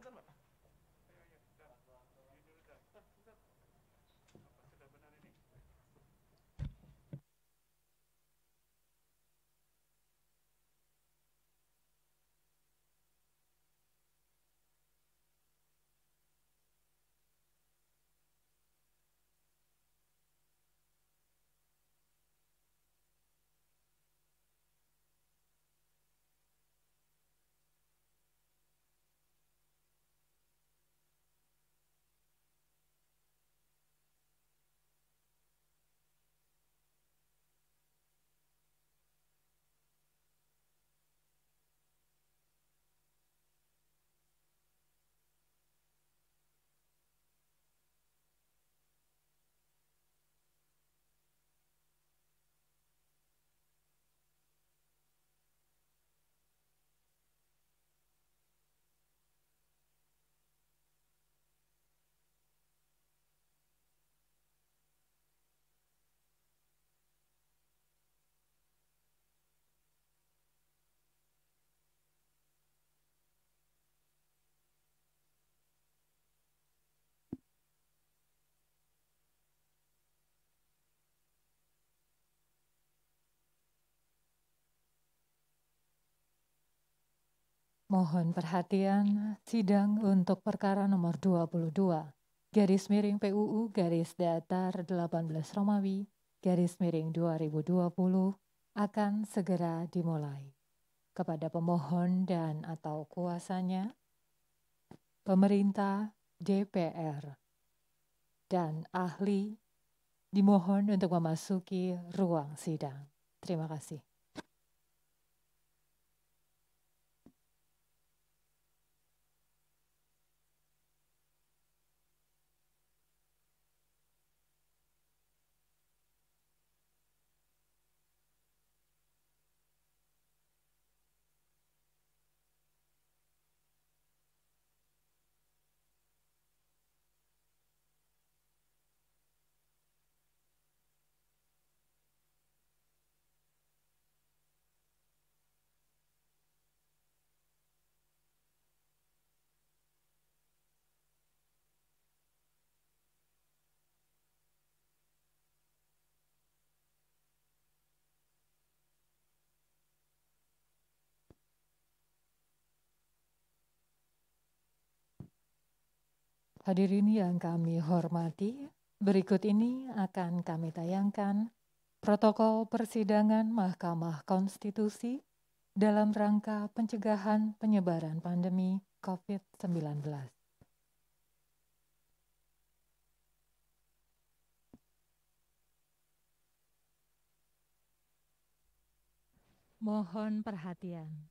그러잖아. Mohon perhatian sidang untuk perkara nomor 22, garis miring PUU garis datar 18 Romawi, garis miring 2020 akan segera dimulai. Kepada pemohon dan atau kuasanya, pemerintah, DPR, dan ahli dimohon untuk memasuki ruang sidang. Terima kasih. Hadirin yang kami hormati, berikut ini akan kami tayangkan protokol persidangan Mahkamah Konstitusi dalam rangka pencegahan penyebaran pandemi COVID-19. Mohon perhatian.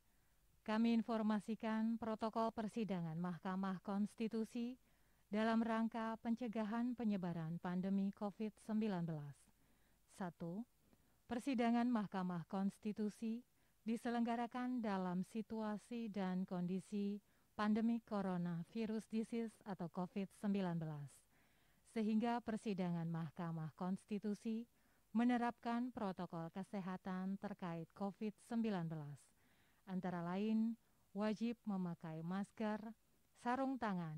Kami informasikan protokol persidangan Mahkamah Konstitusi dalam rangka pencegahan penyebaran pandemi COVID-19. 1. Persidangan Mahkamah Konstitusi diselenggarakan dalam situasi dan kondisi pandemi coronavirus disease atau COVID-19, sehingga persidangan Mahkamah Konstitusi menerapkan protokol kesehatan terkait COVID-19, antara lain wajib memakai masker, sarung tangan,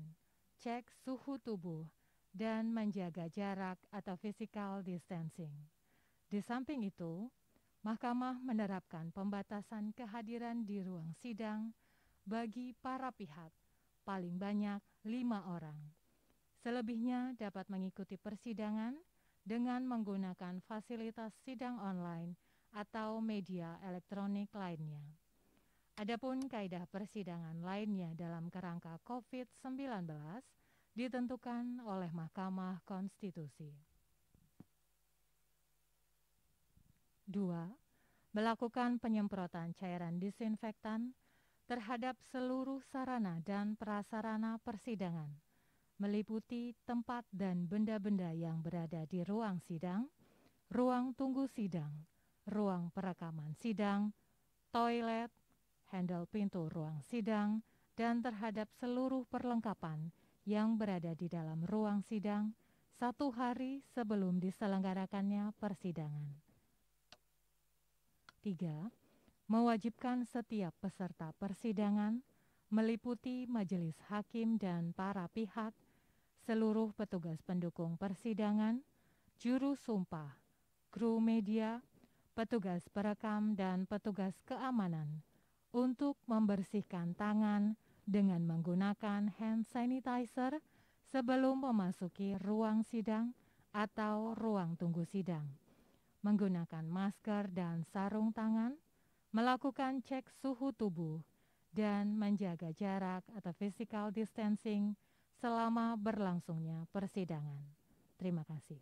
cek suhu tubuh, dan menjaga jarak atau physical distancing. Di samping itu, Mahkamah menerapkan pembatasan kehadiran di ruang sidang bagi para pihak, paling banyak lima orang. Selebihnya dapat mengikuti persidangan dengan menggunakan fasilitas sidang online atau media elektronik lainnya. Adapun kaedah persidangan lainnya dalam kerangka COVID-19 ditentukan oleh Mahkamah Konstitusi. 2. Melakukan penyemprotan cairan disinfektan terhadap seluruh sarana dan prasarana persidangan, meliputi tempat dan benda-benda yang berada di ruang sidang, ruang tunggu sidang, ruang perekaman sidang, toilet, handle pintu ruang sidang, dan terhadap seluruh perlengkapan yang berada di dalam ruang sidang satu hari sebelum diselenggarakannya persidangan. 3. Mewajibkan setiap peserta persidangan meliputi majelis hakim dan para pihak, seluruh petugas pendukung persidangan, juru sumpah, kru media, petugas perekam dan petugas keamanan untuk membersihkan tangan dengan menggunakan hand sanitizer sebelum memasuki ruang sidang atau ruang tunggu sidang, menggunakan masker dan sarung tangan, melakukan cek suhu tubuh, dan menjaga jarak atau physical distancing selama berlangsungnya persidangan. Terima kasih.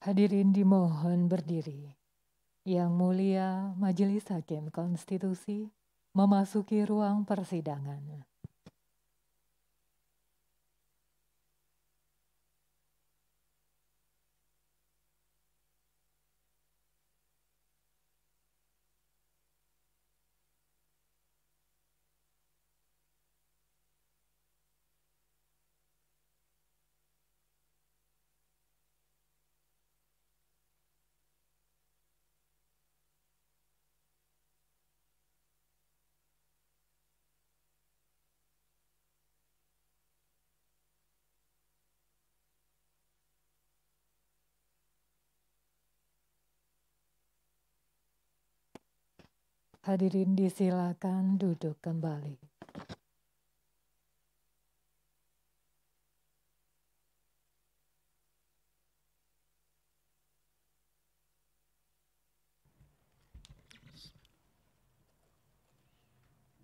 Hadirin dimohon berdiri. Yang Mulia Majelis Hakim Konstitusi memasuki ruang persidangan. Hadirin disilakan duduk kembali.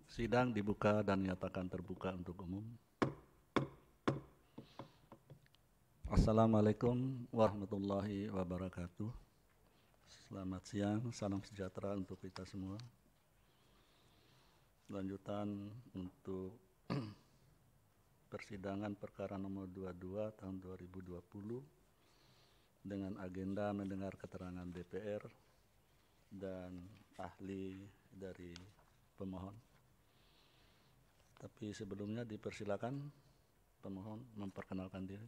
Sidang dibuka dan nyatakan terbuka untuk umum. Assalamualaikum warahmatullahi wabarakatuh. Selamat siang, salam sejahtera untuk kita semua lanjutan untuk persidangan perkara nomor 22 tahun 2020 dengan agenda mendengar keterangan DPR dan ahli dari pemohon. Tapi sebelumnya dipersilakan pemohon memperkenalkan diri.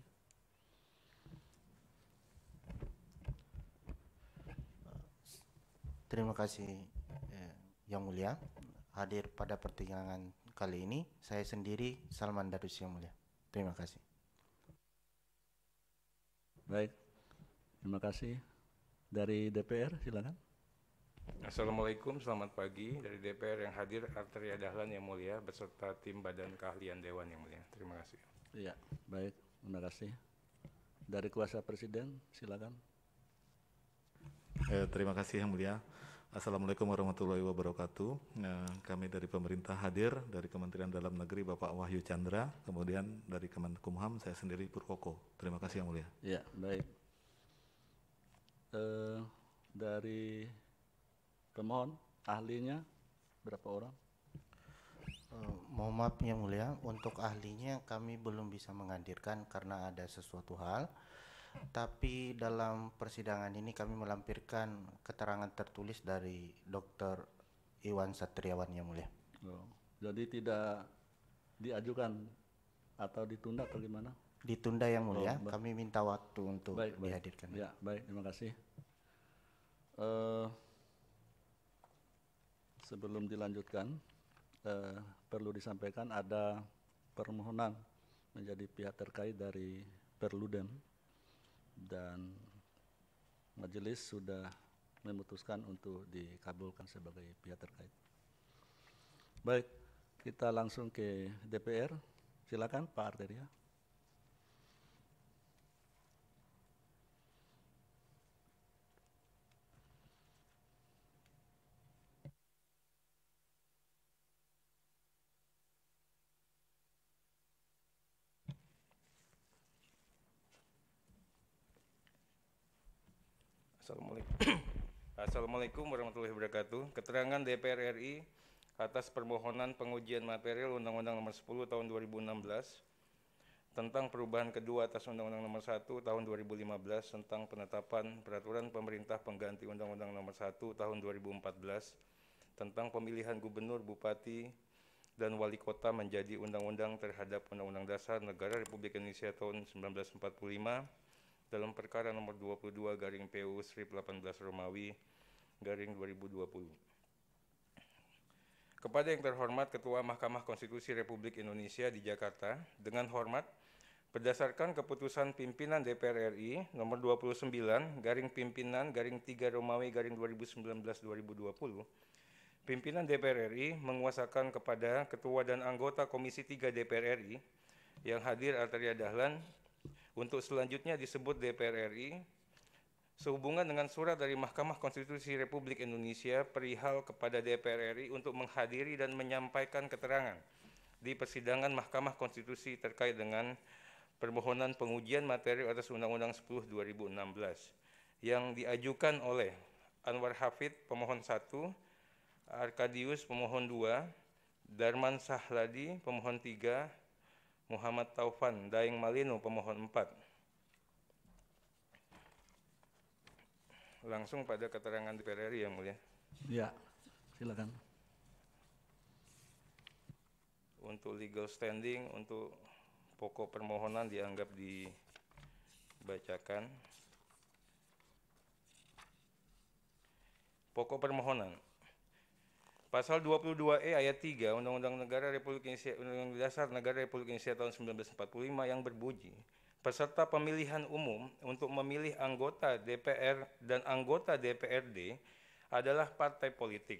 Terima kasih eh, Yang Mulia hadir pada pertigaan kali ini. Saya sendiri Salman Darus yang mulia. Terima kasih. Baik, terima kasih. Dari DPR silakan. Assalamualaikum, selamat pagi dari DPR yang hadir Arteria Dahlan yang mulia beserta tim Badan Keahlian Dewan yang mulia. Terima kasih. Iya, baik. Terima kasih. Dari kuasa presiden silakan. Eh, terima kasih yang mulia. Assalamualaikum warahmatullahi wabarakatuh. Nah, kami dari pemerintah hadir dari Kementerian Dalam Negeri Bapak Wahyu Chandra, kemudian dari Kemenkumham saya sendiri Purkoko. Terima kasih yang mulia. Ya, baik. Uh, dari pemohon ahlinya berapa orang? Uh, mohon maaf yang mulia, untuk ahlinya kami belum bisa menghadirkan karena ada sesuatu hal tapi dalam persidangan ini kami melampirkan keterangan tertulis dari Dokter Iwan Satriawan yang mulia. Oh, jadi tidak diajukan atau ditunda atau gimana? Ditunda yang mulia. Oh, kami minta waktu untuk baik, dihadirkan. Baik. Ya, baik. Terima kasih. Uh, sebelum dilanjutkan, uh, perlu disampaikan ada permohonan menjadi pihak terkait dari Perludem dan majelis sudah memutuskan untuk dikabulkan sebagai pihak terkait. Baik, kita langsung ke DPR. Silakan Pak Arteria. Assalamualaikum warahmatullahi wabarakatuh. Keterangan DPR RI atas permohonan pengujian material Undang-Undang Nomor 10 Tahun 2016 tentang perubahan kedua atas Undang-Undang Nomor 1 Tahun 2015 tentang penetapan peraturan pemerintah pengganti Undang-Undang Nomor 1 Tahun 2014 tentang pemilihan gubernur, bupati, dan wali kota menjadi undang-undang terhadap Undang-Undang Dasar Negara Republik Indonesia tahun 1945 dalam perkara nomor 22 garing PU Strip 18 Romawi garing 2020. Kepada yang terhormat Ketua Mahkamah Konstitusi Republik Indonesia di Jakarta, dengan hormat, berdasarkan keputusan pimpinan DPR RI nomor 29 garing pimpinan garing 3 Romawi garing 2019-2020, pimpinan DPR RI menguasakan kepada Ketua dan anggota Komisi 3 DPR RI yang hadir Arteria Dahlan untuk selanjutnya disebut DPR RI sehubungan dengan surat dari Mahkamah Konstitusi Republik Indonesia perihal kepada DPR RI untuk menghadiri dan menyampaikan keterangan di persidangan Mahkamah Konstitusi terkait dengan permohonan pengujian materi atas Undang-Undang 10 2016 yang diajukan oleh Anwar Hafid pemohon 1, Arkadius pemohon 2, Darman Sahladi pemohon 3, Muhammad Taufan Daeng Malino pemohon 4. langsung pada keterangan DPR RI yang mulia. Ya, ya? Iya, silakan. Untuk legal standing, untuk pokok permohonan dianggap dibacakan. Pokok permohonan. Pasal 22E ayat 3 Undang-Undang Negara Republik Indonesia Undang-Undang Dasar Negara Republik Indonesia tahun 1945 yang berbunyi peserta pemilihan umum untuk memilih anggota DPR dan anggota DPRD adalah partai politik.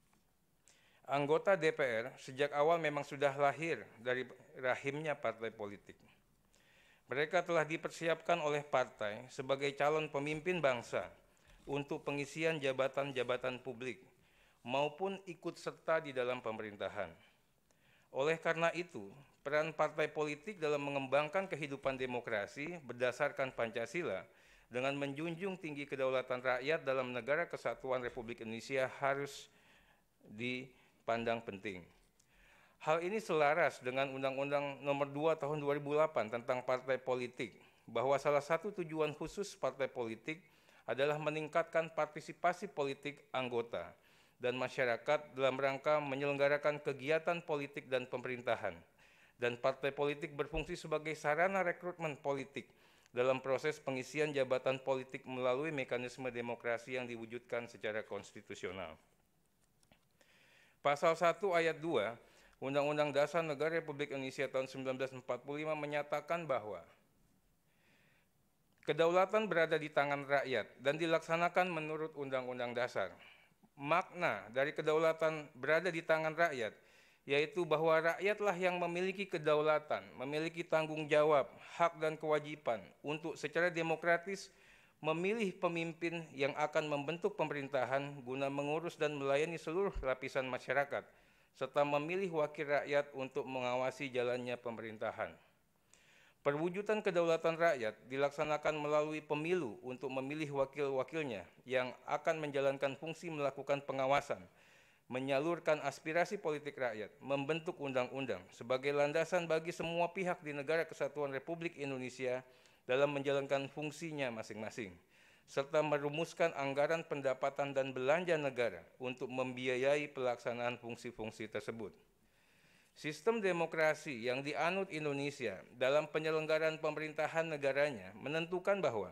anggota DPR sejak awal memang sudah lahir dari rahimnya partai politik. Mereka telah dipersiapkan oleh partai sebagai calon pemimpin bangsa untuk pengisian jabatan-jabatan publik maupun ikut serta di dalam pemerintahan. Oleh karena itu, Peran partai politik dalam mengembangkan kehidupan demokrasi berdasarkan Pancasila dengan menjunjung tinggi kedaulatan rakyat dalam negara kesatuan Republik Indonesia harus dipandang penting. Hal ini selaras dengan Undang-Undang Nomor 2 Tahun 2008 tentang partai politik bahwa salah satu tujuan khusus partai politik adalah meningkatkan partisipasi politik anggota dan masyarakat dalam rangka menyelenggarakan kegiatan politik dan pemerintahan dan partai politik berfungsi sebagai sarana rekrutmen politik dalam proses pengisian jabatan politik melalui mekanisme demokrasi yang diwujudkan secara konstitusional. Pasal 1 ayat 2 Undang-Undang Dasar Negara Republik Indonesia tahun 1945 menyatakan bahwa kedaulatan berada di tangan rakyat dan dilaksanakan menurut Undang-Undang Dasar. Makna dari kedaulatan berada di tangan rakyat yaitu bahwa rakyatlah yang memiliki kedaulatan, memiliki tanggung jawab, hak dan kewajiban untuk secara demokratis memilih pemimpin yang akan membentuk pemerintahan guna mengurus dan melayani seluruh lapisan masyarakat serta memilih wakil rakyat untuk mengawasi jalannya pemerintahan. Perwujudan kedaulatan rakyat dilaksanakan melalui pemilu untuk memilih wakil-wakilnya yang akan menjalankan fungsi melakukan pengawasan menyalurkan aspirasi politik rakyat, membentuk undang-undang sebagai landasan bagi semua pihak di negara kesatuan Republik Indonesia dalam menjalankan fungsinya masing-masing, serta merumuskan anggaran pendapatan dan belanja negara untuk membiayai pelaksanaan fungsi-fungsi tersebut. Sistem demokrasi yang dianut Indonesia dalam penyelenggaraan pemerintahan negaranya menentukan bahwa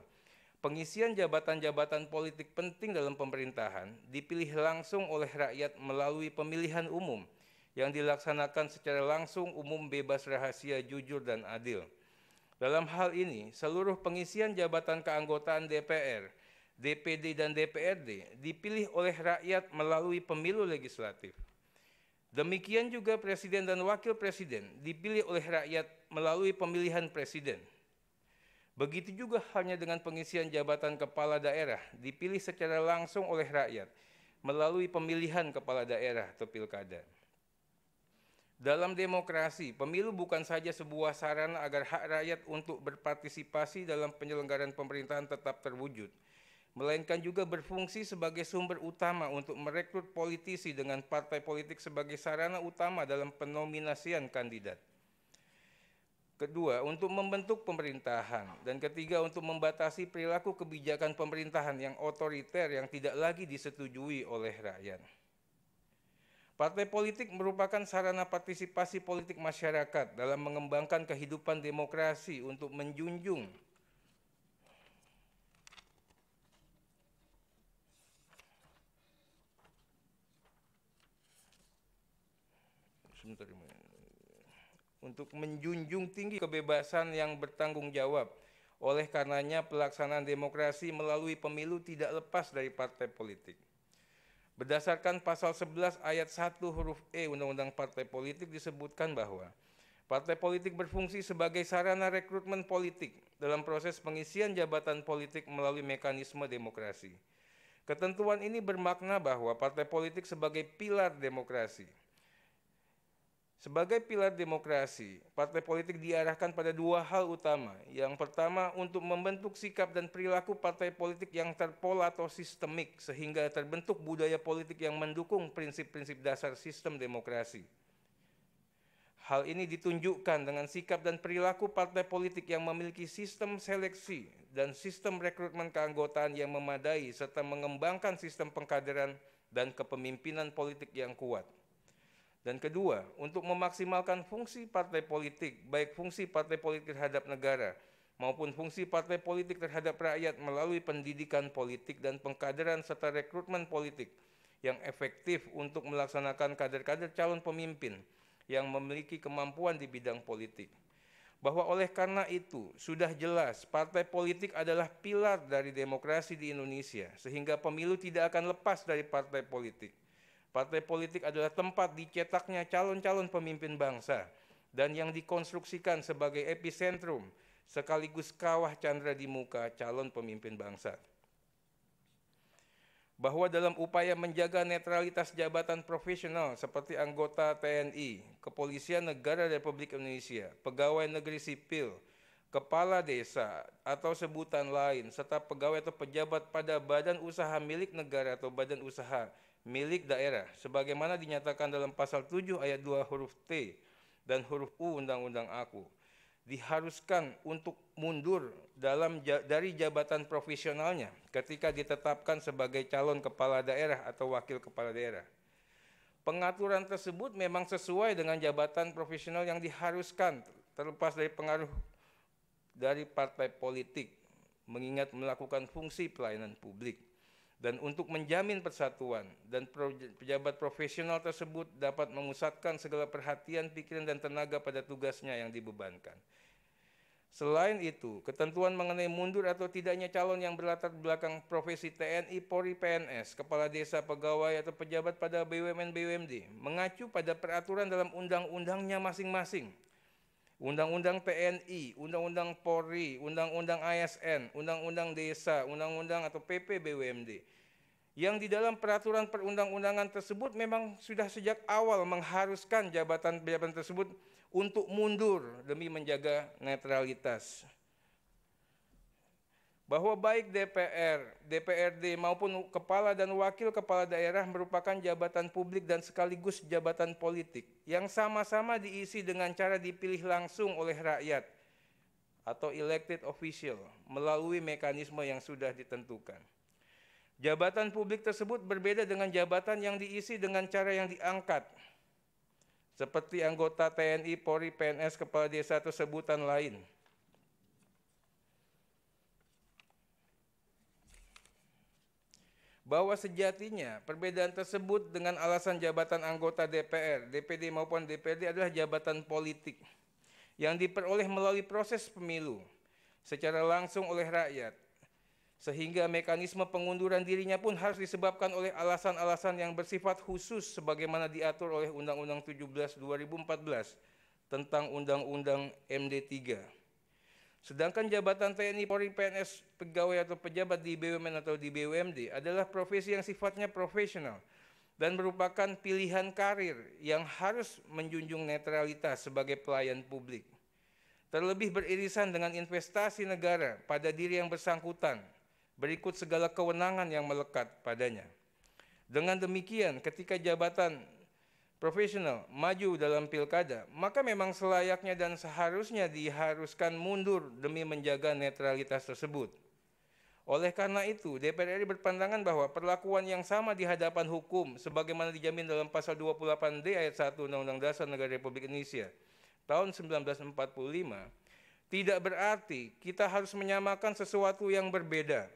Pengisian jabatan-jabatan politik penting dalam pemerintahan dipilih langsung oleh rakyat melalui pemilihan umum yang dilaksanakan secara langsung, umum, bebas, rahasia, jujur, dan adil. Dalam hal ini, seluruh pengisian jabatan keanggotaan DPR, DPD, dan DPRD dipilih oleh rakyat melalui pemilu legislatif. Demikian juga presiden dan wakil presiden dipilih oleh rakyat melalui pemilihan presiden. Begitu juga halnya dengan pengisian jabatan kepala daerah dipilih secara langsung oleh rakyat melalui pemilihan kepala daerah atau pilkada. Dalam demokrasi, pemilu bukan saja sebuah sarana agar hak rakyat untuk berpartisipasi dalam penyelenggaraan pemerintahan tetap terwujud, melainkan juga berfungsi sebagai sumber utama untuk merekrut politisi dengan partai politik sebagai sarana utama dalam penominasian kandidat. Kedua, untuk membentuk pemerintahan. Dan ketiga, untuk membatasi perilaku kebijakan pemerintahan yang otoriter yang tidak lagi disetujui oleh rakyat. Partai politik merupakan sarana partisipasi politik masyarakat dalam mengembangkan kehidupan demokrasi untuk menjunjung sebentar untuk menjunjung tinggi kebebasan yang bertanggung jawab. Oleh karenanya pelaksanaan demokrasi melalui pemilu tidak lepas dari partai politik. Berdasarkan pasal 11 ayat 1 huruf E Undang-Undang Partai Politik disebutkan bahwa partai politik berfungsi sebagai sarana rekrutmen politik dalam proses pengisian jabatan politik melalui mekanisme demokrasi. Ketentuan ini bermakna bahwa partai politik sebagai pilar demokrasi sebagai pilar demokrasi, partai politik diarahkan pada dua hal utama. Yang pertama, untuk membentuk sikap dan perilaku partai politik yang terpola atau sistemik, sehingga terbentuk budaya politik yang mendukung prinsip-prinsip dasar sistem demokrasi. Hal ini ditunjukkan dengan sikap dan perilaku partai politik yang memiliki sistem seleksi dan sistem rekrutmen keanggotaan yang memadai, serta mengembangkan sistem pengkaderan dan kepemimpinan politik yang kuat. Dan kedua, untuk memaksimalkan fungsi partai politik, baik fungsi partai politik terhadap negara maupun fungsi partai politik terhadap rakyat melalui pendidikan politik dan pengkaderan serta rekrutmen politik yang efektif untuk melaksanakan kader-kader calon pemimpin yang memiliki kemampuan di bidang politik. Bahwa oleh karena itu sudah jelas partai politik adalah pilar dari demokrasi di Indonesia sehingga pemilu tidak akan lepas dari partai politik Partai politik adalah tempat dicetaknya calon-calon pemimpin bangsa dan yang dikonstruksikan sebagai epicentrum sekaligus kawah chandra di muka calon pemimpin bangsa. Bahwa dalam upaya menjaga netralitas jabatan profesional seperti anggota TNI, Kepolisian Negara Republik Indonesia, pegawai negeri sipil, kepala desa atau sebutan lain serta pegawai atau pejabat pada badan usaha milik negara atau badan usaha milik daerah sebagaimana dinyatakan dalam pasal 7 ayat 2 huruf T dan huruf U Undang-Undang Aku diharuskan untuk mundur dalam dari jabatan profesionalnya ketika ditetapkan sebagai calon kepala daerah atau wakil kepala daerah. Pengaturan tersebut memang sesuai dengan jabatan profesional yang diharuskan terlepas dari pengaruh dari partai politik mengingat melakukan fungsi pelayanan publik dan untuk menjamin persatuan dan pejabat profesional tersebut dapat memusatkan segala perhatian, pikiran dan tenaga pada tugasnya yang dibebankan. Selain itu, ketentuan mengenai mundur atau tidaknya calon yang berlatar belakang profesi TNI, Polri, PNS, kepala desa, pegawai atau pejabat pada BUMN, BUMD mengacu pada peraturan dalam undang-undangnya masing-masing Undang-undang PNI, Undang-undang Polri, Undang-undang ASN, Undang-undang Desa, Undang-undang atau PP BUMD. Yang di dalam peraturan perundang-undangan tersebut memang sudah sejak awal mengharuskan jabatan-jabatan tersebut untuk mundur demi menjaga netralitas bahwa baik DPR, DPRD maupun kepala dan wakil kepala daerah merupakan jabatan publik dan sekaligus jabatan politik yang sama-sama diisi dengan cara dipilih langsung oleh rakyat atau elected official melalui mekanisme yang sudah ditentukan. Jabatan publik tersebut berbeda dengan jabatan yang diisi dengan cara yang diangkat seperti anggota TNI, Polri, PNS, kepala desa atau sebutan lain bahwa sejatinya perbedaan tersebut dengan alasan jabatan anggota DPR, DPD maupun DPD adalah jabatan politik yang diperoleh melalui proses pemilu secara langsung oleh rakyat. Sehingga mekanisme pengunduran dirinya pun harus disebabkan oleh alasan-alasan yang bersifat khusus sebagaimana diatur oleh Undang-Undang 17 2014 tentang Undang-Undang MD3. Sedangkan jabatan TNI, Polri, PNS, pegawai atau pejabat di BUMN atau di BUMD adalah profesi yang sifatnya profesional dan merupakan pilihan karir yang harus menjunjung netralitas sebagai pelayan publik. Terlebih beririsan dengan investasi negara pada diri yang bersangkutan, berikut segala kewenangan yang melekat padanya. Dengan demikian, ketika jabatan profesional maju dalam pilkada, maka memang selayaknya dan seharusnya diharuskan mundur demi menjaga netralitas tersebut. Oleh karena itu, DPR RI berpandangan bahwa perlakuan yang sama di hadapan hukum sebagaimana dijamin dalam pasal 28D ayat 1 Undang-Undang Dasar Negara Republik Indonesia tahun 1945 tidak berarti kita harus menyamakan sesuatu yang berbeda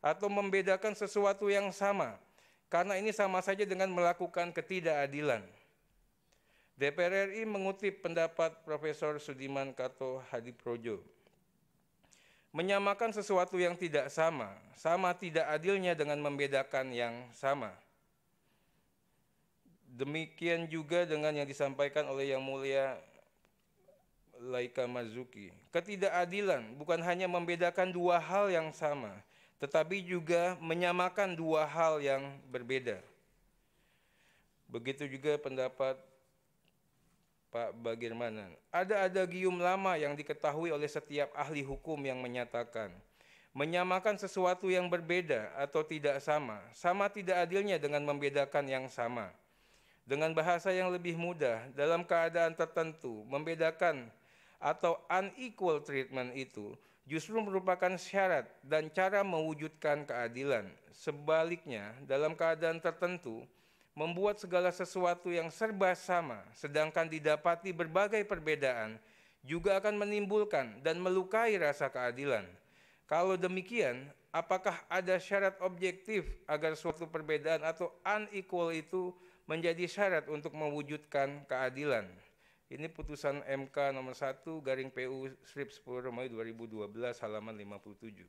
atau membedakan sesuatu yang sama karena ini sama saja dengan melakukan ketidakadilan. DPR RI mengutip pendapat Profesor Sudiman Kato Projo Menyamakan sesuatu yang tidak sama, sama tidak adilnya dengan membedakan yang sama. Demikian juga dengan yang disampaikan oleh Yang Mulia Laika Mazuki. Ketidakadilan bukan hanya membedakan dua hal yang sama, tetapi juga menyamakan dua hal yang berbeda. Begitu juga pendapat Pak bagaimana? Ada ada gium lama yang diketahui oleh setiap ahli hukum yang menyatakan menyamakan sesuatu yang berbeda atau tidak sama, sama tidak adilnya dengan membedakan yang sama. Dengan bahasa yang lebih mudah, dalam keadaan tertentu, membedakan atau unequal treatment itu justru merupakan syarat dan cara mewujudkan keadilan. Sebaliknya, dalam keadaan tertentu, membuat segala sesuatu yang serba sama, sedangkan didapati berbagai perbedaan, juga akan menimbulkan dan melukai rasa keadilan. Kalau demikian, apakah ada syarat objektif agar suatu perbedaan atau unequal itu menjadi syarat untuk mewujudkan keadilan? Ini putusan MK nomor 1 garing PU strip 10 Romawi 2012 halaman 57.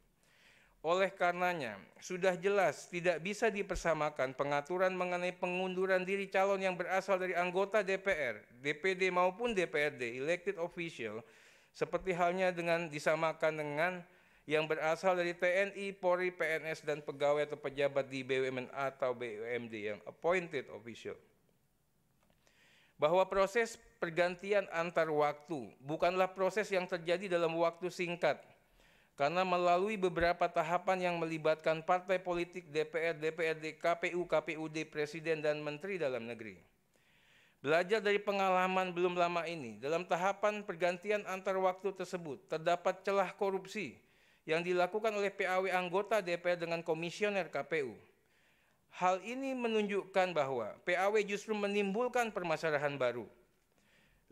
Oleh karenanya, sudah jelas tidak bisa dipersamakan pengaturan mengenai pengunduran diri calon yang berasal dari anggota DPR, DPD maupun DPRD elected official seperti halnya dengan disamakan dengan yang berasal dari TNI, Polri, PNS dan pegawai atau pejabat di BUMN atau BUMD yang appointed official. Bahwa proses pergantian antar waktu bukanlah proses yang terjadi dalam waktu singkat karena melalui beberapa tahapan yang melibatkan partai politik, DPR, DPRD, KPU, KPUD, Presiden, dan Menteri Dalam Negeri. Belajar dari pengalaman belum lama ini, dalam tahapan pergantian antar waktu tersebut terdapat celah korupsi yang dilakukan oleh PAW anggota DPR dengan komisioner KPU. Hal ini menunjukkan bahwa PAW justru menimbulkan permasalahan baru.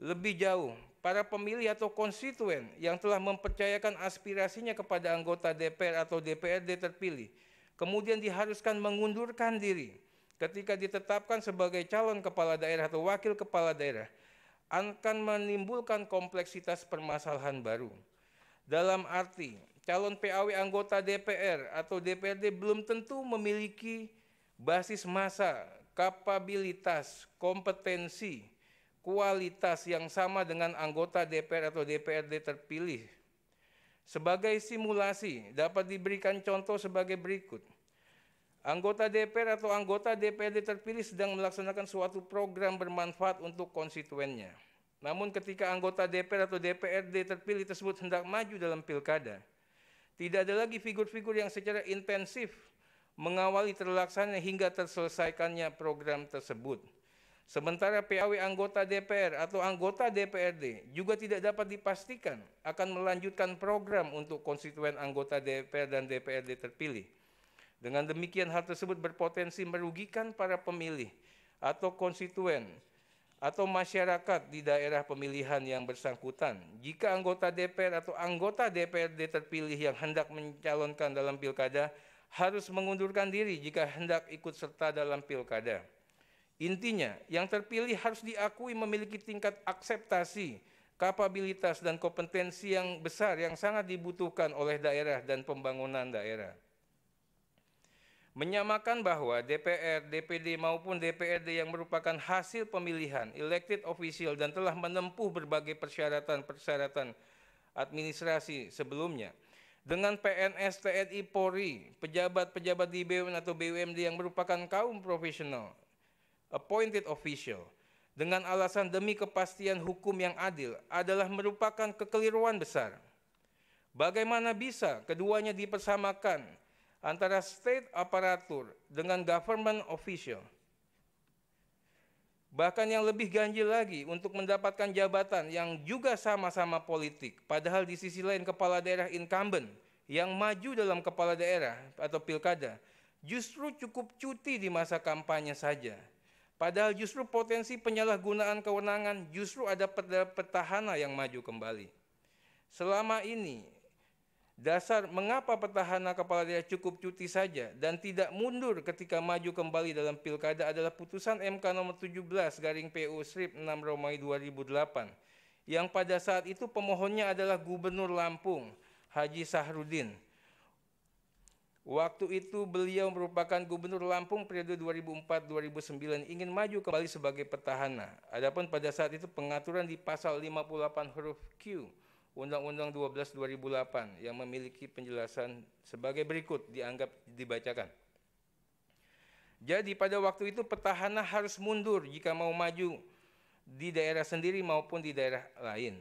Lebih jauh, para pemilih atau konstituen yang telah mempercayakan aspirasinya kepada anggota DPR atau DPRD terpilih, kemudian diharuskan mengundurkan diri ketika ditetapkan sebagai calon kepala daerah atau wakil kepala daerah, akan menimbulkan kompleksitas permasalahan baru. Dalam arti, calon PAW anggota DPR atau DPRD belum tentu memiliki basis masa, kapabilitas, kompetensi, kualitas yang sama dengan anggota DPR atau DPRD terpilih. Sebagai simulasi, dapat diberikan contoh sebagai berikut. Anggota DPR atau anggota DPRD terpilih sedang melaksanakan suatu program bermanfaat untuk konstituennya. Namun ketika anggota DPR atau DPRD terpilih tersebut hendak maju dalam pilkada, tidak ada lagi figur-figur yang secara intensif mengawali terlaksananya hingga terselesaikannya program tersebut. Sementara PAW anggota DPR atau anggota DPRD juga tidak dapat dipastikan akan melanjutkan program untuk konstituen anggota DPR dan DPRD terpilih. Dengan demikian hal tersebut berpotensi merugikan para pemilih atau konstituen atau masyarakat di daerah pemilihan yang bersangkutan. Jika anggota DPR atau anggota DPRD terpilih yang hendak mencalonkan dalam pilkada harus mengundurkan diri jika hendak ikut serta dalam pilkada. Intinya, yang terpilih harus diakui memiliki tingkat akseptasi, kapabilitas, dan kompetensi yang besar yang sangat dibutuhkan oleh daerah dan pembangunan daerah. Menyamakan bahwa DPR, DPD maupun DPRD yang merupakan hasil pemilihan elected official dan telah menempuh berbagai persyaratan-persyaratan administrasi sebelumnya, dengan PNS TNI Polri, pejabat-pejabat di BUMN atau BUMD yang merupakan kaum profesional, appointed official dengan alasan demi kepastian hukum yang adil adalah merupakan kekeliruan besar. Bagaimana bisa keduanya dipersamakan antara state aparatur dengan government official? Bahkan yang lebih ganjil lagi untuk mendapatkan jabatan yang juga sama-sama politik, padahal di sisi lain kepala daerah incumbent yang maju dalam kepala daerah atau pilkada justru cukup cuti di masa kampanye saja Padahal justru potensi penyalahgunaan kewenangan justru ada petahana yang maju kembali. Selama ini, dasar mengapa petahana kepala daerah cukup cuti saja dan tidak mundur ketika maju kembali dalam pilkada adalah putusan MK nomor 17 garing PU strip 6 Romawi 2008 yang pada saat itu pemohonnya adalah Gubernur Lampung Haji Sahrudin Waktu itu beliau merupakan gubernur Lampung periode 2004-2009 ingin maju kembali sebagai petahana. Adapun pada saat itu pengaturan di pasal 58 huruf Q Undang-Undang 12 2008 yang memiliki penjelasan sebagai berikut dianggap dibacakan. Jadi pada waktu itu petahana harus mundur jika mau maju di daerah sendiri maupun di daerah lain.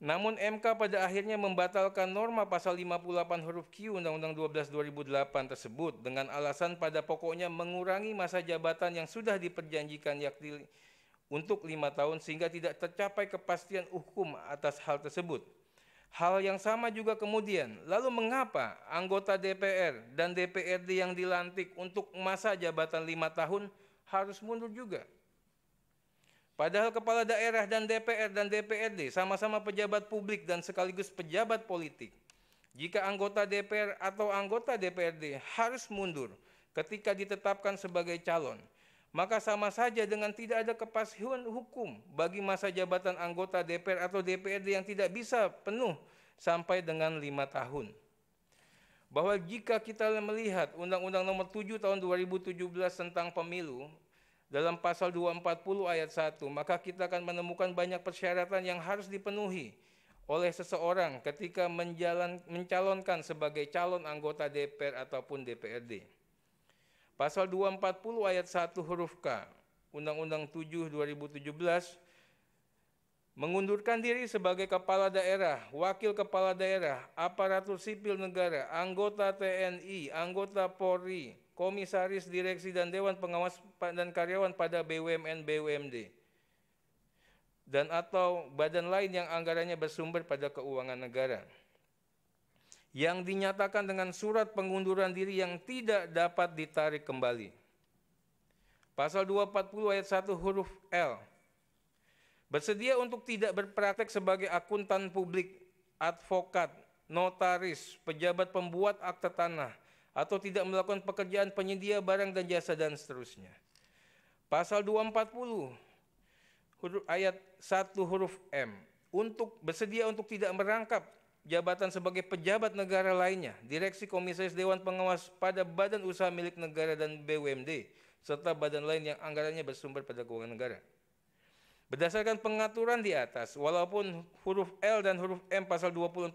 Namun MK pada akhirnya membatalkan norma pasal 58 huruf Q Undang-Undang 12 2008 tersebut dengan alasan pada pokoknya mengurangi masa jabatan yang sudah diperjanjikan yakni untuk lima tahun sehingga tidak tercapai kepastian hukum atas hal tersebut. Hal yang sama juga kemudian, lalu mengapa anggota DPR dan DPRD yang dilantik untuk masa jabatan lima tahun harus mundur juga? Padahal kepala daerah dan DPR dan DPRD sama-sama pejabat publik dan sekaligus pejabat politik. Jika anggota DPR atau anggota DPRD harus mundur ketika ditetapkan sebagai calon, maka sama saja dengan tidak ada kepastian hukum bagi masa jabatan anggota DPR atau DPRD yang tidak bisa penuh sampai dengan lima tahun bahwa jika kita melihat Undang-Undang Nomor 7 Tahun 2017 tentang Pemilu, dalam pasal 240 ayat 1, maka kita akan menemukan banyak persyaratan yang harus dipenuhi oleh seseorang ketika menjalan, mencalonkan sebagai calon anggota DPR ataupun DPRD. Pasal 240 ayat 1 huruf K, Undang-Undang 7 2017 mengundurkan diri sebagai kepala daerah, wakil kepala daerah, aparatur sipil negara, anggota TNI, anggota Polri, komisaris direksi dan dewan pengawas dan karyawan pada BUMN BUMD dan atau badan lain yang anggarannya bersumber pada keuangan negara yang dinyatakan dengan surat pengunduran diri yang tidak dapat ditarik kembali. Pasal 240 ayat 1 huruf L. Bersedia untuk tidak berpraktek sebagai akuntan publik, advokat, notaris, pejabat pembuat akte tanah, atau tidak melakukan pekerjaan penyedia barang dan jasa dan seterusnya. Pasal 240 huruf ayat 1 huruf M untuk bersedia untuk tidak merangkap jabatan sebagai pejabat negara lainnya, direksi komisaris dewan pengawas pada badan usaha milik negara dan BUMD serta badan lain yang anggarannya bersumber pada keuangan negara. Berdasarkan pengaturan di atas, walaupun huruf L dan huruf M pasal 240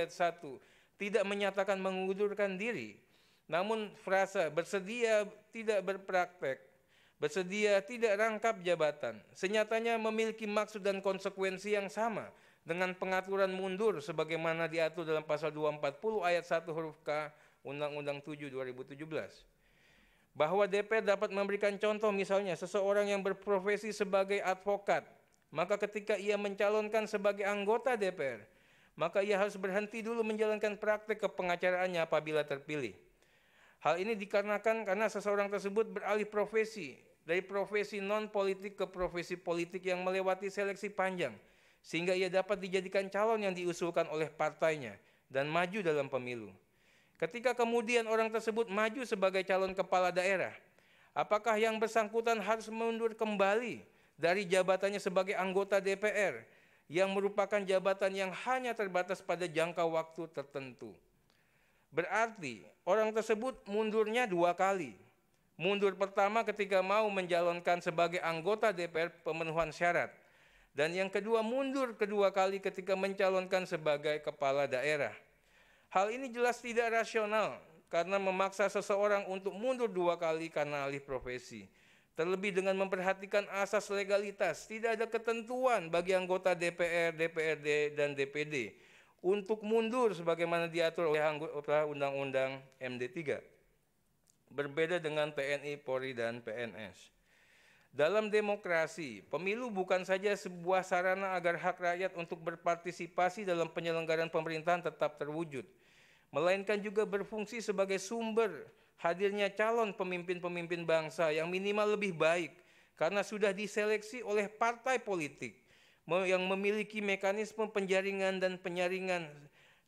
ayat 1 tidak menyatakan mengundurkan diri, namun frasa bersedia tidak berpraktek, bersedia tidak rangkap jabatan, senyatanya memiliki maksud dan konsekuensi yang sama dengan pengaturan mundur sebagaimana diatur dalam pasal 240 ayat 1 huruf K Undang-Undang 7 2017. Bahwa DPR dapat memberikan contoh misalnya seseorang yang berprofesi sebagai advokat, maka ketika ia mencalonkan sebagai anggota DPR, maka ia harus berhenti dulu menjalankan praktek kepengacaraannya apabila terpilih. Hal ini dikarenakan karena seseorang tersebut beralih profesi dari profesi non-politik ke profesi politik yang melewati seleksi panjang, sehingga ia dapat dijadikan calon yang diusulkan oleh partainya dan maju dalam pemilu. Ketika kemudian orang tersebut maju sebagai calon kepala daerah, apakah yang bersangkutan harus mundur kembali dari jabatannya sebagai anggota DPR yang merupakan jabatan yang hanya terbatas pada jangka waktu tertentu. Berarti orang tersebut mundurnya dua kali. Mundur pertama ketika mau menjalankan sebagai anggota DPR pemenuhan syarat. Dan yang kedua mundur kedua kali ketika mencalonkan sebagai kepala daerah. Hal ini jelas tidak rasional karena memaksa seseorang untuk mundur dua kali karena alih profesi. Terlebih dengan memperhatikan asas legalitas, tidak ada ketentuan bagi anggota DPR, DPRD, dan DPD untuk mundur sebagaimana diatur oleh anggota Undang-Undang MD3. Berbeda dengan TNI, Polri, dan PNS. Dalam demokrasi, pemilu bukan saja sebuah sarana agar hak rakyat untuk berpartisipasi dalam penyelenggaraan pemerintahan tetap terwujud, melainkan juga berfungsi sebagai sumber hadirnya calon pemimpin-pemimpin bangsa yang minimal lebih baik karena sudah diseleksi oleh partai politik yang memiliki mekanisme penjaringan dan penyaringan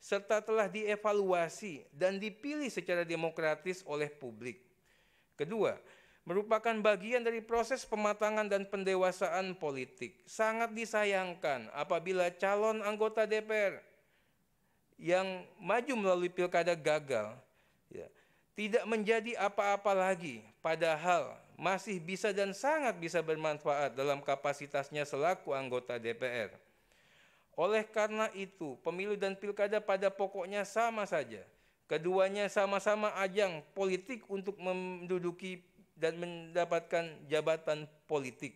serta telah dievaluasi dan dipilih secara demokratis oleh publik. Kedua, merupakan bagian dari proses pematangan dan pendewasaan politik. Sangat disayangkan apabila calon anggota DPR yang maju melalui pilkada gagal tidak menjadi apa-apa lagi, padahal masih bisa dan sangat bisa bermanfaat dalam kapasitasnya selaku anggota DPR. Oleh karena itu, pemilu dan pilkada pada pokoknya sama saja. Keduanya sama-sama ajang politik untuk menduduki dan mendapatkan jabatan politik.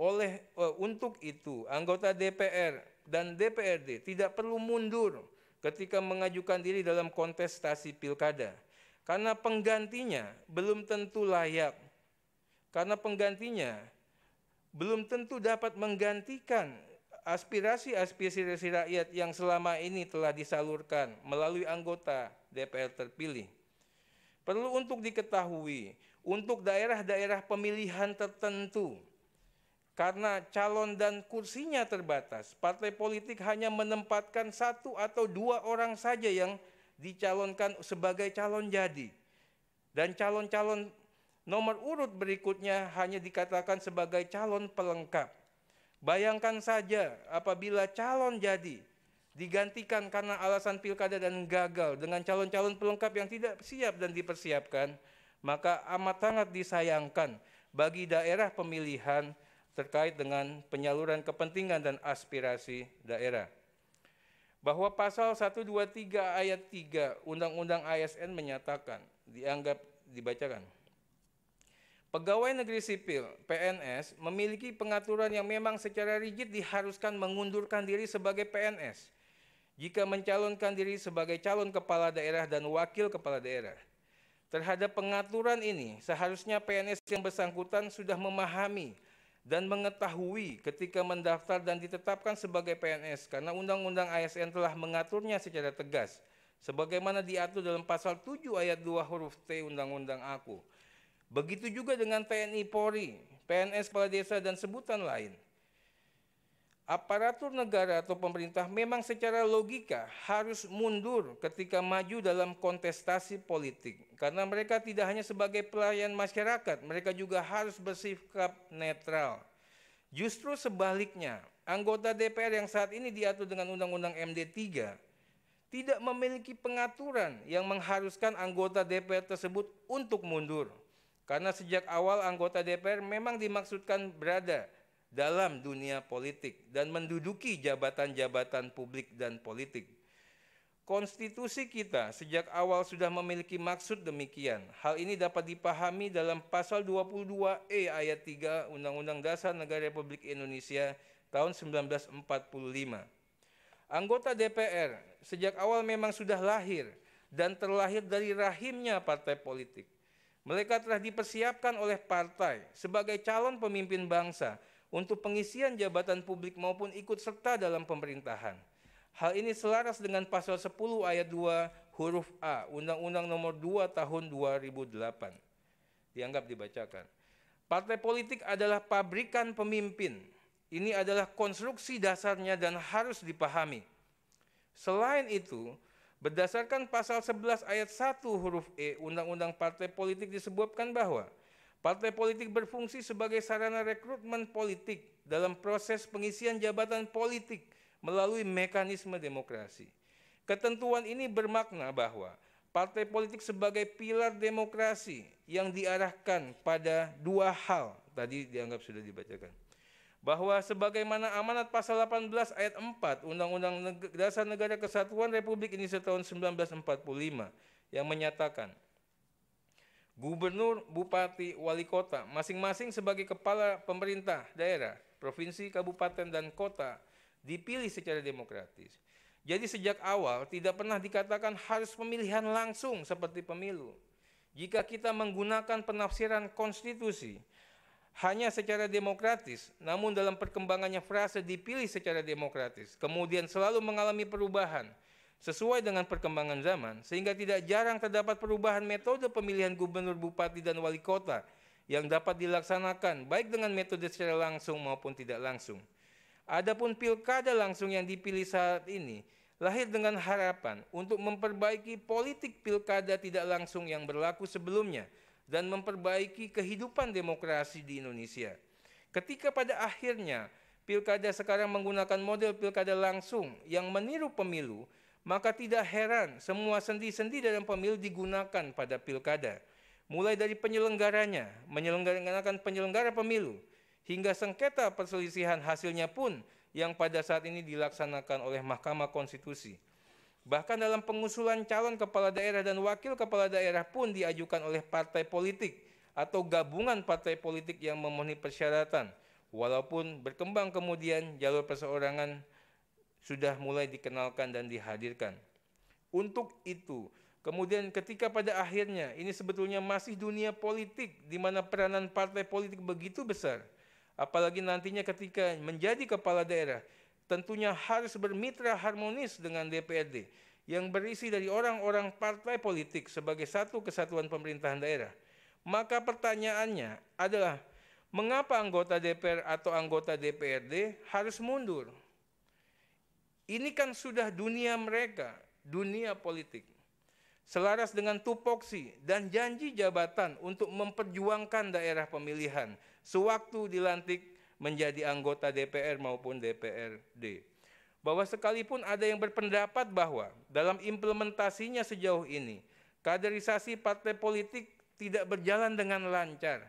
Oleh eh, untuk itu, anggota DPR dan DPRD tidak perlu mundur ketika mengajukan diri dalam kontestasi pilkada karena penggantinya belum tentu layak. Karena penggantinya belum tentu dapat menggantikan aspirasi-aspirasi rakyat yang selama ini telah disalurkan melalui anggota DPR terpilih. Perlu untuk diketahui untuk daerah-daerah pemilihan tertentu karena calon dan kursinya terbatas, partai politik hanya menempatkan satu atau dua orang saja yang dicalonkan sebagai calon jadi. Dan calon-calon nomor urut berikutnya hanya dikatakan sebagai calon pelengkap. Bayangkan saja apabila calon jadi digantikan karena alasan pilkada dan gagal dengan calon-calon pelengkap yang tidak siap dan dipersiapkan, maka amat sangat disayangkan bagi daerah pemilihan terkait dengan penyaluran kepentingan dan aspirasi daerah bahwa pasal 123 ayat 3 Undang-Undang ASN menyatakan dianggap dibacakan. Pegawai negeri sipil PNS memiliki pengaturan yang memang secara rigid diharuskan mengundurkan diri sebagai PNS jika mencalonkan diri sebagai calon kepala daerah dan wakil kepala daerah. Terhadap pengaturan ini, seharusnya PNS yang bersangkutan sudah memahami dan mengetahui ketika mendaftar dan ditetapkan sebagai PNS karena Undang-Undang ASN telah mengaturnya secara tegas sebagaimana diatur dalam pasal 7 ayat 2 huruf T Undang-Undang AKU. Begitu juga dengan TNI Polri, PNS kepala desa dan sebutan lain aparatur negara atau pemerintah memang secara logika harus mundur ketika maju dalam kontestasi politik karena mereka tidak hanya sebagai pelayan masyarakat, mereka juga harus bersikap netral. Justru sebaliknya, anggota DPR yang saat ini diatur dengan Undang-Undang MD 3 tidak memiliki pengaturan yang mengharuskan anggota DPR tersebut untuk mundur. Karena sejak awal anggota DPR memang dimaksudkan berada dalam dunia politik dan menduduki jabatan-jabatan publik dan politik. Konstitusi kita sejak awal sudah memiliki maksud demikian. Hal ini dapat dipahami dalam pasal 22E ayat 3 Undang-Undang Dasar Negara Republik Indonesia tahun 1945. Anggota DPR sejak awal memang sudah lahir dan terlahir dari rahimnya partai politik. Mereka telah dipersiapkan oleh partai sebagai calon pemimpin bangsa untuk pengisian jabatan publik maupun ikut serta dalam pemerintahan. Hal ini selaras dengan pasal 10 ayat 2 huruf A Undang-Undang Nomor 2 Tahun 2008. Dianggap dibacakan. Partai politik adalah pabrikan pemimpin. Ini adalah konstruksi dasarnya dan harus dipahami. Selain itu, berdasarkan pasal 11 ayat 1 huruf E Undang-Undang Partai Politik disebutkan bahwa Partai politik berfungsi sebagai sarana rekrutmen politik dalam proses pengisian jabatan politik melalui mekanisme demokrasi. Ketentuan ini bermakna bahwa partai politik sebagai pilar demokrasi yang diarahkan pada dua hal tadi dianggap sudah dibacakan bahwa sebagaimana amanat pasal 18 ayat 4 Undang-Undang Dasar Negara Kesatuan Republik Indonesia tahun 1945 yang menyatakan Gubernur, bupati, wali kota, masing-masing sebagai kepala pemerintah daerah, provinsi, kabupaten, dan kota dipilih secara demokratis. Jadi sejak awal tidak pernah dikatakan harus pemilihan langsung seperti pemilu. Jika kita menggunakan penafsiran konstitusi, hanya secara demokratis, namun dalam perkembangannya frase dipilih secara demokratis, kemudian selalu mengalami perubahan, sesuai dengan perkembangan zaman, sehingga tidak jarang terdapat perubahan metode pemilihan gubernur, bupati, dan wali kota yang dapat dilaksanakan baik dengan metode secara langsung maupun tidak langsung. Adapun pilkada langsung yang dipilih saat ini lahir dengan harapan untuk memperbaiki politik pilkada tidak langsung yang berlaku sebelumnya dan memperbaiki kehidupan demokrasi di Indonesia. Ketika pada akhirnya pilkada sekarang menggunakan model pilkada langsung yang meniru pemilu, maka tidak heran semua sendi-sendi dalam pemilu digunakan pada pilkada. Mulai dari penyelenggaranya, menyelenggarakan penyelenggara pemilu, hingga sengketa perselisihan hasilnya pun yang pada saat ini dilaksanakan oleh Mahkamah Konstitusi. Bahkan dalam pengusulan calon kepala daerah dan wakil kepala daerah pun diajukan oleh partai politik atau gabungan partai politik yang memenuhi persyaratan, walaupun berkembang kemudian jalur perseorangan sudah mulai dikenalkan dan dihadirkan. Untuk itu, kemudian ketika pada akhirnya ini sebetulnya masih dunia politik di mana peranan partai politik begitu besar, apalagi nantinya ketika menjadi kepala daerah, tentunya harus bermitra harmonis dengan DPRD yang berisi dari orang-orang partai politik sebagai satu kesatuan pemerintahan daerah. Maka pertanyaannya adalah mengapa anggota DPR atau anggota DPRD harus mundur ini kan sudah dunia mereka, dunia politik. Selaras dengan tupoksi dan janji jabatan untuk memperjuangkan daerah pemilihan sewaktu dilantik menjadi anggota DPR maupun DPRD. Bahwa sekalipun ada yang berpendapat bahwa dalam implementasinya sejauh ini, kaderisasi partai politik tidak berjalan dengan lancar.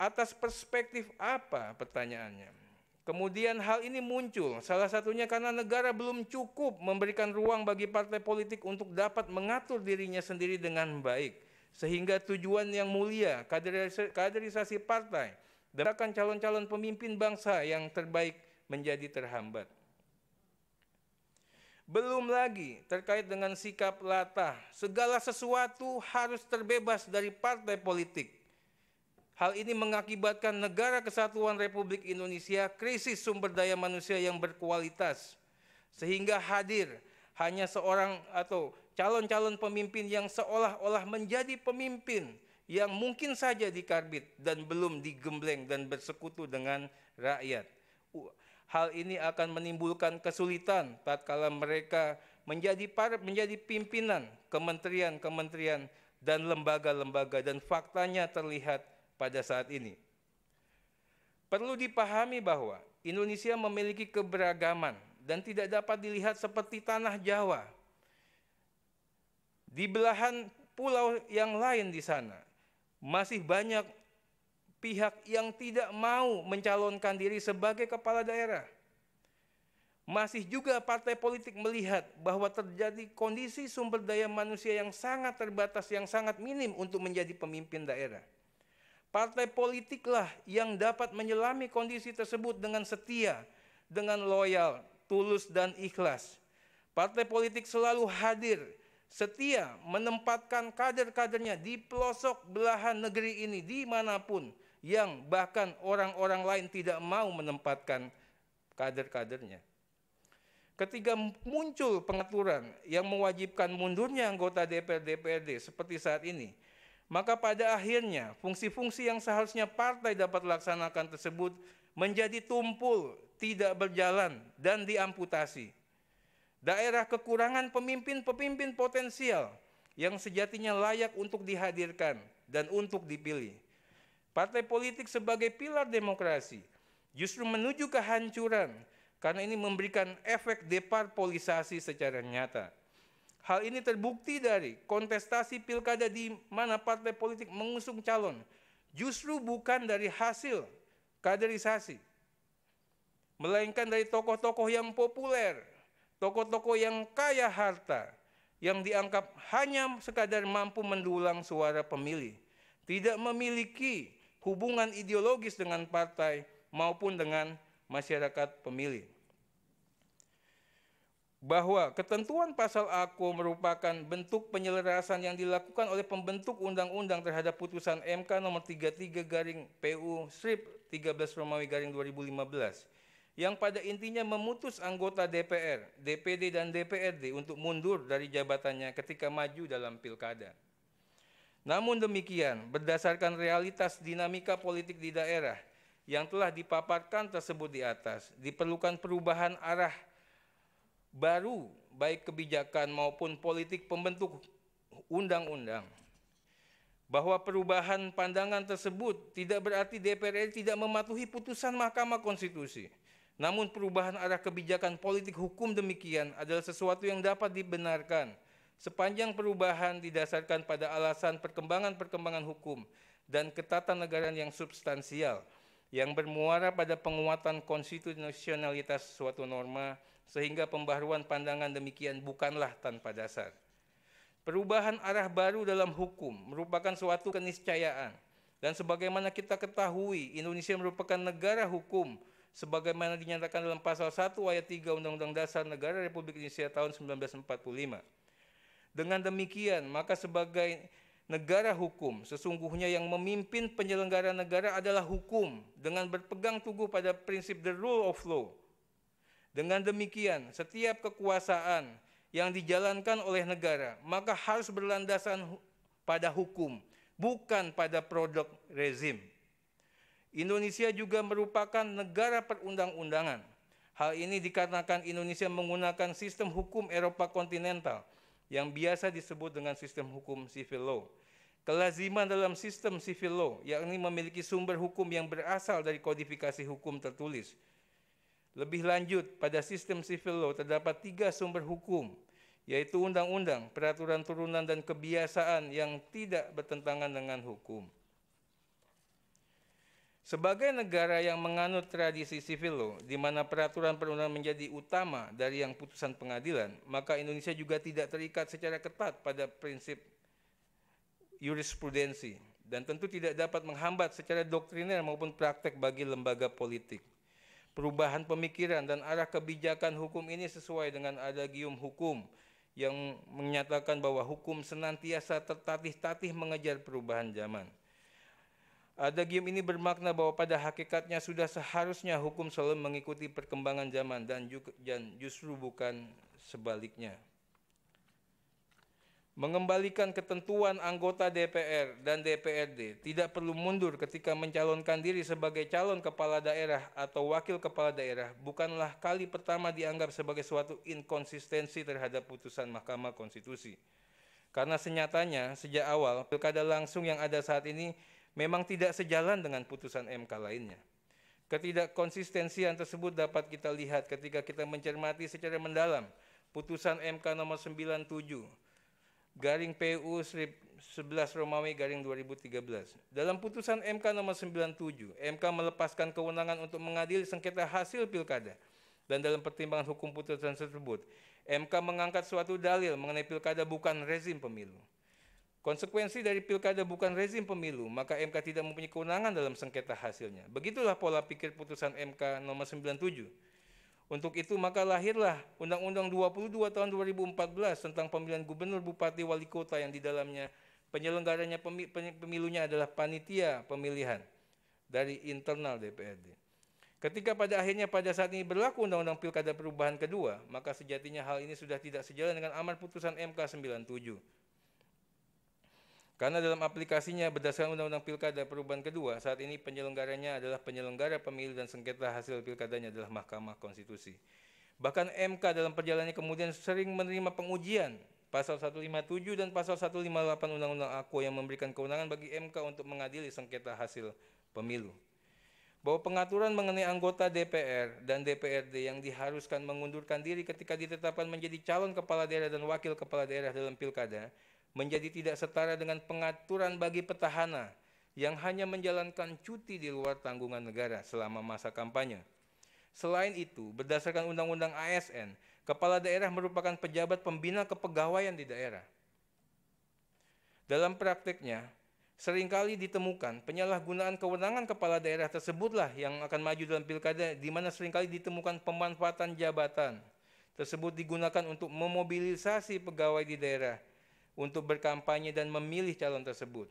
Atas perspektif apa pertanyaannya? Kemudian hal ini muncul, salah satunya karena negara belum cukup memberikan ruang bagi partai politik untuk dapat mengatur dirinya sendiri dengan baik. Sehingga tujuan yang mulia, kaderisasi partai, dan calon-calon pemimpin bangsa yang terbaik menjadi terhambat. Belum lagi terkait dengan sikap latah, segala sesuatu harus terbebas dari partai politik Hal ini mengakibatkan negara kesatuan Republik Indonesia krisis sumber daya manusia yang berkualitas, sehingga hadir hanya seorang atau calon-calon pemimpin yang seolah-olah menjadi pemimpin yang mungkin saja dikarbit dan belum digembleng dan bersekutu dengan rakyat. Hal ini akan menimbulkan kesulitan tatkala mereka menjadi para, menjadi pimpinan kementerian-kementerian dan lembaga-lembaga dan faktanya terlihat pada saat ini. Perlu dipahami bahwa Indonesia memiliki keberagaman dan tidak dapat dilihat seperti tanah Jawa. Di belahan pulau yang lain di sana, masih banyak pihak yang tidak mau mencalonkan diri sebagai kepala daerah. Masih juga partai politik melihat bahwa terjadi kondisi sumber daya manusia yang sangat terbatas, yang sangat minim untuk menjadi pemimpin daerah. Partai politiklah yang dapat menyelami kondisi tersebut dengan setia, dengan loyal, tulus, dan ikhlas. Partai politik selalu hadir, setia menempatkan kader-kadernya di pelosok belahan negeri ini, dimanapun, yang bahkan orang-orang lain tidak mau menempatkan kader-kadernya. Ketika muncul pengaturan yang mewajibkan mundurnya anggota DPR-DPRD seperti saat ini – maka pada akhirnya fungsi-fungsi yang seharusnya partai dapat laksanakan tersebut menjadi tumpul, tidak berjalan, dan diamputasi. Daerah kekurangan pemimpin-pemimpin potensial yang sejatinya layak untuk dihadirkan dan untuk dipilih. Partai politik sebagai pilar demokrasi justru menuju kehancuran karena ini memberikan efek deparpolisasi secara nyata. Hal ini terbukti dari kontestasi pilkada di mana partai politik mengusung calon, justru bukan dari hasil kaderisasi, melainkan dari tokoh-tokoh yang populer, tokoh-tokoh yang kaya harta, yang dianggap hanya sekadar mampu mendulang suara pemilih, tidak memiliki hubungan ideologis dengan partai maupun dengan masyarakat pemilih bahwa ketentuan pasal Aku merupakan bentuk penyelarasan yang dilakukan oleh pembentuk undang-undang terhadap putusan MK nomor 33 garing PU strip 13 Romawi garing 2015 yang pada intinya memutus anggota DPR, DPD dan DPRD untuk mundur dari jabatannya ketika maju dalam pilkada. Namun demikian, berdasarkan realitas dinamika politik di daerah yang telah dipaparkan tersebut di atas, diperlukan perubahan arah baru baik kebijakan maupun politik pembentuk undang-undang bahwa perubahan pandangan tersebut tidak berarti DPR RI tidak mematuhi putusan Mahkamah Konstitusi. Namun perubahan arah kebijakan politik hukum demikian adalah sesuatu yang dapat dibenarkan sepanjang perubahan didasarkan pada alasan perkembangan-perkembangan hukum dan ketatanegaraan yang substansial yang bermuara pada penguatan konstitusionalitas suatu norma sehingga pembaruan pandangan demikian bukanlah tanpa dasar. Perubahan arah baru dalam hukum merupakan suatu keniscayaan, dan sebagaimana kita ketahui, Indonesia merupakan negara hukum sebagaimana dinyatakan dalam pasal 1 ayat 3 Undang-Undang Dasar Negara Republik Indonesia tahun 1945. Dengan demikian, maka sebagai negara hukum sesungguhnya yang memimpin penyelenggara negara adalah hukum dengan berpegang teguh pada prinsip the rule of law dengan demikian, setiap kekuasaan yang dijalankan oleh negara maka harus berlandasan pada hukum, bukan pada produk rezim. Indonesia juga merupakan negara perundang-undangan. Hal ini dikarenakan Indonesia menggunakan sistem hukum Eropa kontinental yang biasa disebut dengan sistem hukum civil law. Kelaziman dalam sistem civil law yakni memiliki sumber hukum yang berasal dari kodifikasi hukum tertulis – lebih lanjut, pada sistem civil law terdapat tiga sumber hukum, yaitu undang-undang, peraturan turunan, dan kebiasaan yang tidak bertentangan dengan hukum. Sebagai negara yang menganut tradisi civil law, di mana peraturan perundangan menjadi utama dari yang putusan pengadilan, maka Indonesia juga tidak terikat secara ketat pada prinsip jurisprudensi dan tentu tidak dapat menghambat secara doktriner maupun praktek bagi lembaga politik. Perubahan pemikiran dan arah kebijakan hukum ini sesuai dengan adagium hukum yang menyatakan bahwa hukum senantiasa tertatih-tatih mengejar perubahan zaman. Adagium ini bermakna bahwa pada hakikatnya sudah seharusnya hukum selalu mengikuti perkembangan zaman dan, justru bukan sebaliknya mengembalikan ketentuan anggota DPR dan DPRD tidak perlu mundur ketika mencalonkan diri sebagai calon kepala daerah atau wakil kepala daerah bukanlah kali pertama dianggap sebagai suatu inkonsistensi terhadap putusan Mahkamah Konstitusi. Karena senyatanya sejak awal pilkada langsung yang ada saat ini memang tidak sejalan dengan putusan MK lainnya. Ketidakkonsistensian tersebut dapat kita lihat ketika kita mencermati secara mendalam putusan MK nomor 97 garing PU 11 Romawi garing 2013. Dalam putusan MK nomor 97, MK melepaskan kewenangan untuk mengadili sengketa hasil pilkada. Dan dalam pertimbangan hukum putusan tersebut, MK mengangkat suatu dalil mengenai pilkada bukan rezim pemilu. Konsekuensi dari pilkada bukan rezim pemilu, maka MK tidak mempunyai kewenangan dalam sengketa hasilnya. Begitulah pola pikir putusan MK nomor 97 untuk itu maka lahirlah Undang-Undang 22 tahun 2014 tentang pemilihan gubernur, bupati, wali kota yang di dalamnya penyelenggaranya pemilunya adalah panitia pemilihan dari internal DPRD. Ketika pada akhirnya pada saat ini berlaku Undang-Undang Pilkada Perubahan kedua, maka sejatinya hal ini sudah tidak sejalan dengan amar putusan MK 97 karena dalam aplikasinya berdasarkan Undang-Undang Pilkada Perubahan Kedua, saat ini penyelenggaranya adalah penyelenggara pemilu dan sengketa hasil pilkadanya adalah Mahkamah Konstitusi. Bahkan MK dalam perjalanannya kemudian sering menerima pengujian pasal 157 dan pasal 158 Undang-Undang AKU yang memberikan kewenangan bagi MK untuk mengadili sengketa hasil pemilu. Bahwa pengaturan mengenai anggota DPR dan DPRD yang diharuskan mengundurkan diri ketika ditetapkan menjadi calon kepala daerah dan wakil kepala daerah dalam pilkada menjadi tidak setara dengan pengaturan bagi petahana yang hanya menjalankan cuti di luar tanggungan negara selama masa kampanye. Selain itu, berdasarkan Undang-Undang ASN, kepala daerah merupakan pejabat pembina kepegawaian di daerah. Dalam prakteknya, seringkali ditemukan penyalahgunaan kewenangan kepala daerah tersebutlah yang akan maju dalam pilkada, di mana seringkali ditemukan pemanfaatan jabatan tersebut digunakan untuk memobilisasi pegawai di daerah – untuk berkampanye dan memilih calon tersebut.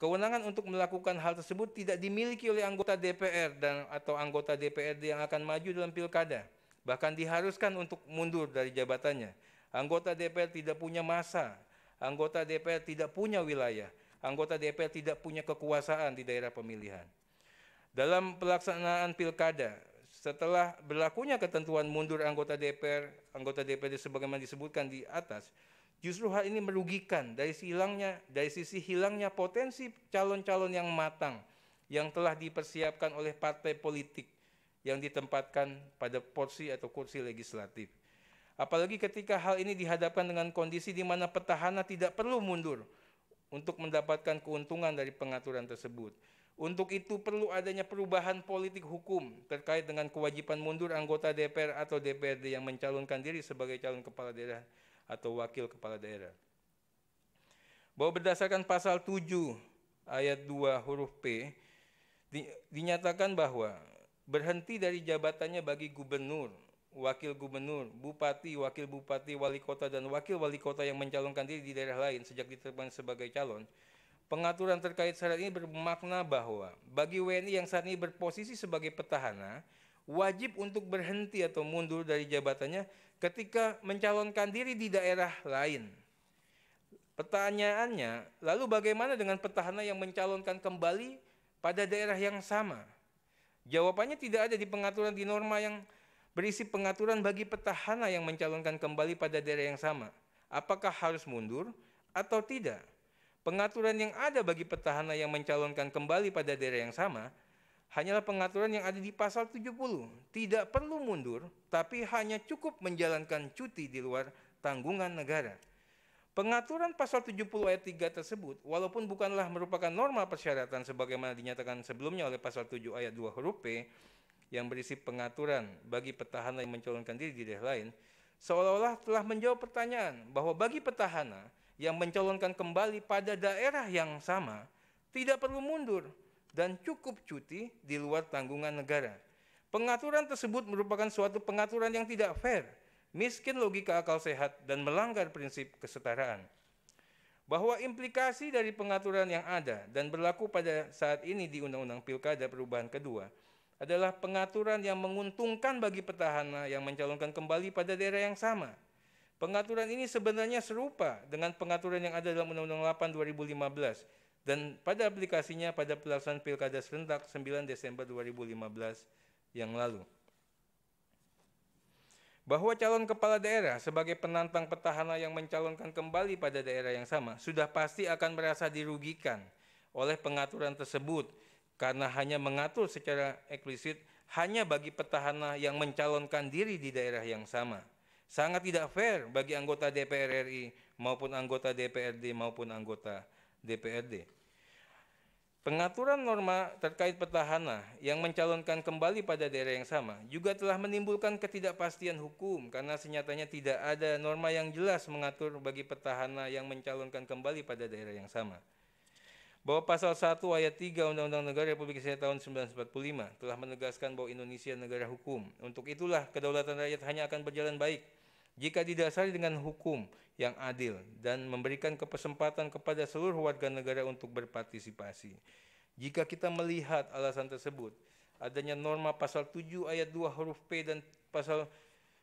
Kewenangan untuk melakukan hal tersebut tidak dimiliki oleh anggota DPR dan atau anggota DPRD yang akan maju dalam pilkada, bahkan diharuskan untuk mundur dari jabatannya. Anggota DPR tidak punya masa, anggota DPR tidak punya wilayah, anggota DPR tidak punya kekuasaan di daerah pemilihan. Dalam pelaksanaan pilkada, setelah berlakunya ketentuan mundur anggota DPR, anggota DPRD sebagaimana disebutkan di atas, Justru hal ini merugikan dari sisi hilangnya dari sisi hilangnya potensi calon-calon yang matang yang telah dipersiapkan oleh partai politik yang ditempatkan pada porsi atau kursi legislatif. Apalagi ketika hal ini dihadapkan dengan kondisi di mana petahana tidak perlu mundur untuk mendapatkan keuntungan dari pengaturan tersebut. Untuk itu perlu adanya perubahan politik hukum terkait dengan kewajiban mundur anggota DPR atau DPRD yang mencalonkan diri sebagai calon kepala daerah atau wakil kepala daerah. Bahwa berdasarkan pasal 7 ayat 2 huruf P dinyatakan bahwa berhenti dari jabatannya bagi gubernur, wakil gubernur, bupati, wakil bupati, wali kota dan wakil wali kota yang mencalonkan diri di daerah lain sejak ditetapkan sebagai calon Pengaturan terkait syarat ini bermakna bahwa bagi WNI yang saat ini berposisi sebagai petahana, wajib untuk berhenti atau mundur dari jabatannya ketika mencalonkan diri di daerah lain. Pertanyaannya, lalu bagaimana dengan petahana yang mencalonkan kembali pada daerah yang sama? Jawabannya tidak ada di pengaturan di norma yang berisi pengaturan bagi petahana yang mencalonkan kembali pada daerah yang sama. Apakah harus mundur atau tidak? Pengaturan yang ada bagi petahana yang mencalonkan kembali pada daerah yang sama hanyalah pengaturan yang ada di pasal 70. Tidak perlu mundur, tapi hanya cukup menjalankan cuti di luar tanggungan negara. Pengaturan pasal 70 ayat 3 tersebut, walaupun bukanlah merupakan norma persyaratan sebagaimana dinyatakan sebelumnya oleh pasal 7 ayat 2 huruf P, yang berisi pengaturan bagi petahana yang mencalonkan diri di daerah lain, seolah-olah telah menjawab pertanyaan bahwa bagi petahana yang mencalonkan kembali pada daerah yang sama, tidak perlu mundur, dan cukup cuti di luar tanggungan negara. Pengaturan tersebut merupakan suatu pengaturan yang tidak fair, miskin logika akal sehat, dan melanggar prinsip kesetaraan. Bahwa implikasi dari pengaturan yang ada dan berlaku pada saat ini di Undang-Undang Pilkada Perubahan Kedua adalah pengaturan yang menguntungkan bagi petahana yang mencalonkan kembali pada daerah yang sama. Pengaturan ini sebenarnya serupa dengan pengaturan yang ada dalam Undang-Undang 8 2015 dan pada aplikasinya pada pelaksanaan Pilkada serentak 9 Desember 2015 yang lalu. Bahwa calon kepala daerah sebagai penantang petahana yang mencalonkan kembali pada daerah yang sama sudah pasti akan merasa dirugikan oleh pengaturan tersebut karena hanya mengatur secara eksplisit hanya bagi petahana yang mencalonkan diri di daerah yang sama. Sangat tidak fair bagi anggota DPR RI maupun anggota DPRD maupun anggota DPRD. Pengaturan norma terkait petahana yang mencalonkan kembali pada daerah yang sama juga telah menimbulkan ketidakpastian hukum karena senyatanya tidak ada norma yang jelas mengatur bagi petahana yang mencalonkan kembali pada daerah yang sama bahwa pasal 1 ayat 3 Undang-Undang Negara Republik Indonesia tahun 1945 telah menegaskan bahwa Indonesia negara hukum. Untuk itulah kedaulatan rakyat hanya akan berjalan baik jika didasari dengan hukum yang adil dan memberikan kesempatan kepada seluruh warga negara untuk berpartisipasi. Jika kita melihat alasan tersebut, adanya norma pasal 7 ayat 2 huruf P dan pasal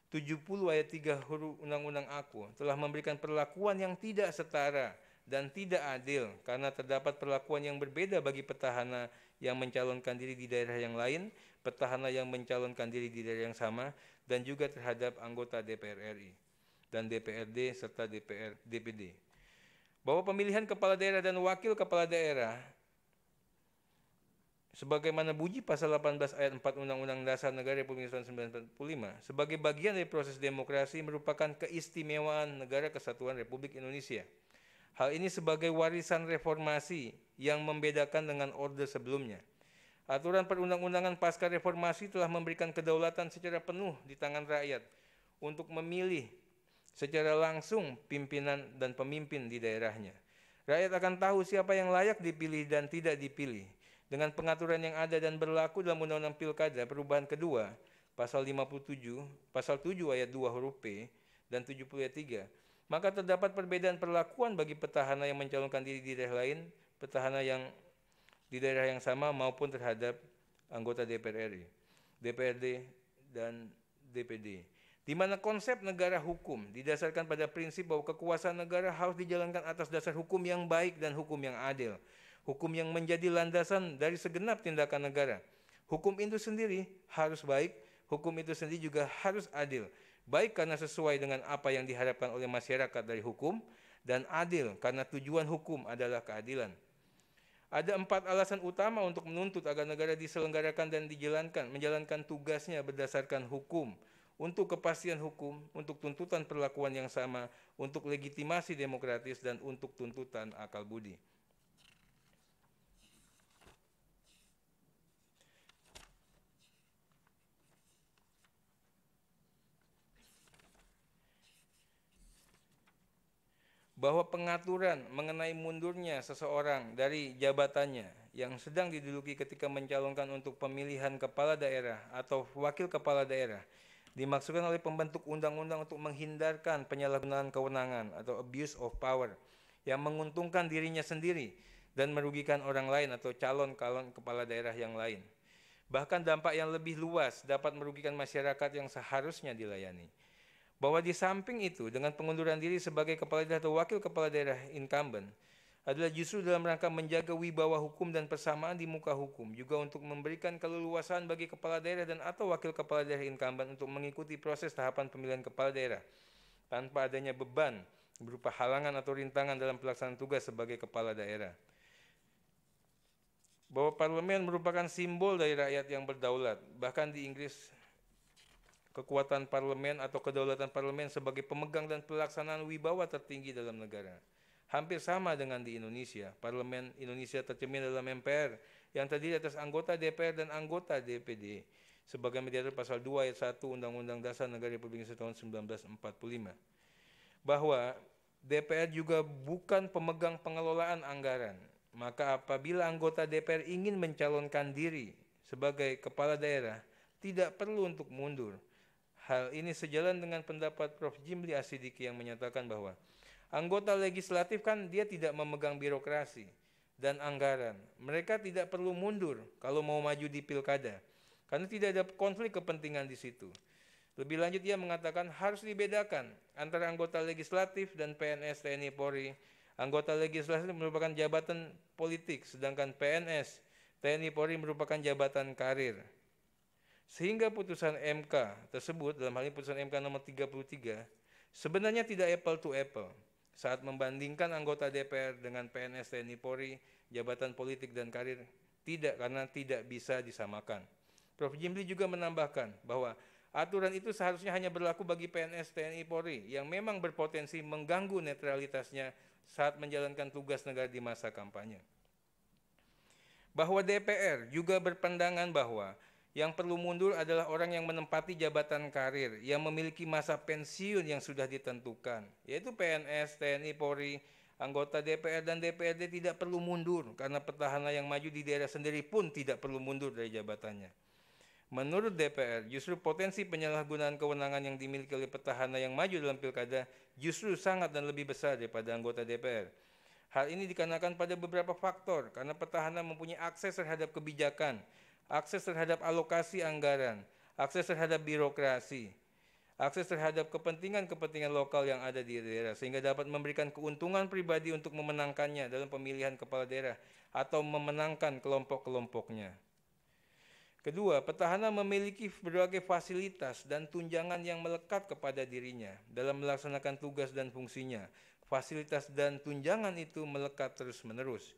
70 ayat 3 huruf Undang-Undang AKU telah memberikan perlakuan yang tidak setara dan tidak adil karena terdapat perlakuan yang berbeda bagi petahana yang mencalonkan diri di daerah yang lain, petahana yang mencalonkan diri di daerah yang sama, dan juga terhadap anggota DPR RI dan DPRD serta DPR DPD. Bahwa pemilihan kepala daerah dan wakil kepala daerah sebagaimana bunyi pasal 18 ayat 4 Undang-Undang Dasar Negara Republik Indonesia 1945 sebagai bagian dari proses demokrasi merupakan keistimewaan negara kesatuan Republik Indonesia. Hal ini sebagai warisan reformasi yang membedakan dengan orde sebelumnya. Aturan perundang-undangan pasca reformasi telah memberikan kedaulatan secara penuh di tangan rakyat untuk memilih secara langsung pimpinan dan pemimpin di daerahnya. Rakyat akan tahu siapa yang layak dipilih dan tidak dipilih. Dengan pengaturan yang ada dan berlaku dalam Undang-Undang Pilkada perubahan kedua, pasal 57, pasal 7 ayat 2 huruf P dan 70 ayat 3, maka terdapat perbedaan perlakuan bagi petahana yang mencalonkan diri di daerah lain, petahana yang di daerah yang sama maupun terhadap anggota DPR RI, DPRD dan DPD di mana konsep negara hukum didasarkan pada prinsip bahwa kekuasaan negara harus dijalankan atas dasar hukum yang baik dan hukum yang adil, hukum yang menjadi landasan dari segenap tindakan negara. Hukum itu sendiri harus baik, hukum itu sendiri juga harus adil, baik karena sesuai dengan apa yang diharapkan oleh masyarakat dari hukum, dan adil karena tujuan hukum adalah keadilan. Ada empat alasan utama untuk menuntut agar negara diselenggarakan dan dijalankan, menjalankan tugasnya berdasarkan hukum, untuk kepastian hukum, untuk tuntutan perlakuan yang sama, untuk legitimasi demokratis, dan untuk tuntutan akal budi. bahwa pengaturan mengenai mundurnya seseorang dari jabatannya yang sedang diduduki ketika mencalonkan untuk pemilihan kepala daerah atau wakil kepala daerah dimaksudkan oleh pembentuk undang-undang untuk menghindarkan penyalahgunaan kewenangan atau abuse of power yang menguntungkan dirinya sendiri dan merugikan orang lain atau calon-calon kepala daerah yang lain. Bahkan dampak yang lebih luas dapat merugikan masyarakat yang seharusnya dilayani. Bahwa di samping itu, dengan pengunduran diri sebagai kepala daerah atau wakil kepala daerah incumbent, adalah justru dalam rangka menjaga wibawa hukum dan persamaan di muka hukum, juga untuk memberikan keleluasaan bagi kepala daerah dan atau wakil kepala daerah incumbent untuk mengikuti proses tahapan pemilihan kepala daerah tanpa adanya beban berupa halangan atau rintangan dalam pelaksanaan tugas sebagai kepala daerah. Bahwa parlemen merupakan simbol dari rakyat yang berdaulat, bahkan di Inggris kekuatan parlemen atau kedaulatan parlemen sebagai pemegang dan pelaksanaan wibawa tertinggi dalam negara hampir sama dengan di Indonesia. Parlemen Indonesia tercermin dalam MPR yang terdiri atas anggota DPR dan anggota DPD sebagai mediator pasal 2 ayat 1 Undang-Undang Dasar Negara Republik Indonesia tahun 1945. Bahwa DPR juga bukan pemegang pengelolaan anggaran. Maka apabila anggota DPR ingin mencalonkan diri sebagai kepala daerah, tidak perlu untuk mundur. Hal ini sejalan dengan pendapat Prof. Jimli Asidiki yang menyatakan bahwa Anggota legislatif kan dia tidak memegang birokrasi dan anggaran. Mereka tidak perlu mundur kalau mau maju di pilkada karena tidak ada konflik kepentingan di situ. Lebih lanjut ia mengatakan harus dibedakan antara anggota legislatif dan PNS TNI Polri. Anggota legislatif merupakan jabatan politik sedangkan PNS TNI Polri merupakan jabatan karir. Sehingga putusan MK tersebut dalam hal ini putusan MK nomor 33 sebenarnya tidak apple to apple saat membandingkan anggota DPR dengan PNS TNI Polri, jabatan politik dan karir tidak karena tidak bisa disamakan. Prof. Jimli juga menambahkan bahwa aturan itu seharusnya hanya berlaku bagi PNS TNI Polri yang memang berpotensi mengganggu netralitasnya saat menjalankan tugas negara di masa kampanye bahwa DPR juga berpendangan bahwa yang perlu mundur adalah orang yang menempati jabatan karir, yang memiliki masa pensiun yang sudah ditentukan, yaitu PNS, TNI, Polri, anggota DPR dan DPRD tidak perlu mundur karena petahana yang maju di daerah sendiri pun tidak perlu mundur dari jabatannya. Menurut DPR, justru potensi penyalahgunaan kewenangan yang dimiliki oleh petahana yang maju dalam pilkada justru sangat dan lebih besar daripada anggota DPR. Hal ini dikarenakan pada beberapa faktor, karena petahana mempunyai akses terhadap kebijakan akses terhadap alokasi anggaran, akses terhadap birokrasi, akses terhadap kepentingan-kepentingan lokal yang ada di daerah sehingga dapat memberikan keuntungan pribadi untuk memenangkannya dalam pemilihan kepala daerah atau memenangkan kelompok-kelompoknya. Kedua, petahana memiliki berbagai fasilitas dan tunjangan yang melekat kepada dirinya dalam melaksanakan tugas dan fungsinya. Fasilitas dan tunjangan itu melekat terus-menerus.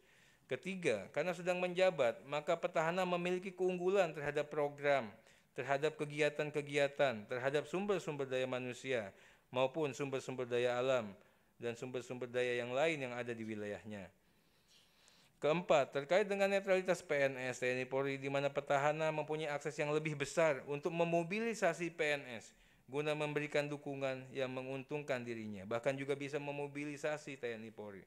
Ketiga, karena sedang menjabat, maka petahana memiliki keunggulan terhadap program, terhadap kegiatan-kegiatan, terhadap sumber-sumber daya manusia, maupun sumber-sumber daya alam, dan sumber-sumber daya yang lain yang ada di wilayahnya. Keempat, terkait dengan netralitas PNS TNI Polri di mana petahana mempunyai akses yang lebih besar untuk memobilisasi PNS guna memberikan dukungan yang menguntungkan dirinya, bahkan juga bisa memobilisasi TNI Polri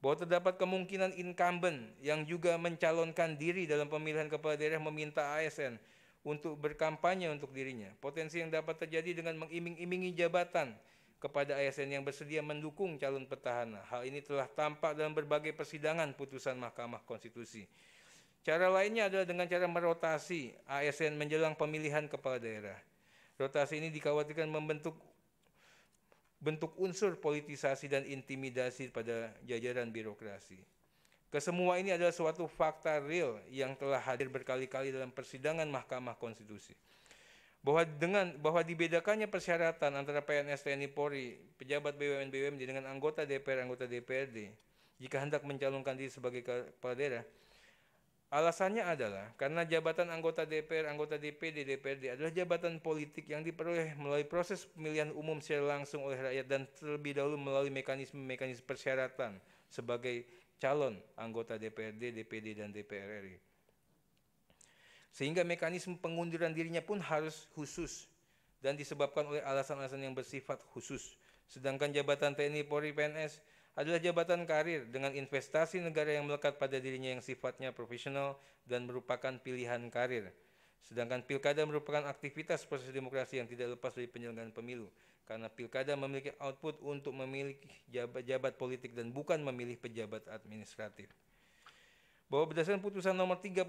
bahwa terdapat kemungkinan incumbent yang juga mencalonkan diri dalam pemilihan kepala daerah meminta ASN untuk berkampanye untuk dirinya. Potensi yang dapat terjadi dengan mengiming-imingi jabatan kepada ASN yang bersedia mendukung calon petahana. Hal ini telah tampak dalam berbagai persidangan putusan Mahkamah Konstitusi. Cara lainnya adalah dengan cara merotasi ASN menjelang pemilihan kepala daerah. Rotasi ini dikhawatirkan membentuk bentuk unsur politisasi dan intimidasi pada jajaran birokrasi. Kesemua ini adalah suatu fakta real yang telah hadir berkali-kali dalam persidangan Mahkamah Konstitusi. Bahwa dengan bahwa dibedakannya persyaratan antara PNS TNI Polri, pejabat BUMN BUMD dengan anggota DPR, anggota DPRD jika hendak mencalonkan diri sebagai kepala daerah Alasannya adalah karena jabatan anggota DPR, anggota DPD, DPRD adalah jabatan politik yang diperoleh melalui proses pemilihan umum secara langsung oleh rakyat dan terlebih dahulu melalui mekanisme-mekanisme persyaratan sebagai calon anggota DPRD, DPD, dan DPR RI. Sehingga mekanisme pengunduran dirinya pun harus khusus dan disebabkan oleh alasan-alasan yang bersifat khusus. Sedangkan jabatan TNI, Polri, PNS adalah jabatan karir dengan investasi negara yang melekat pada dirinya yang sifatnya profesional dan merupakan pilihan karir. Sedangkan pilkada merupakan aktivitas proses demokrasi yang tidak lepas dari penyelenggaraan pemilu karena pilkada memiliki output untuk memilih jabat, jabat politik dan bukan memilih pejabat administratif bahwa berdasarkan putusan nomor 33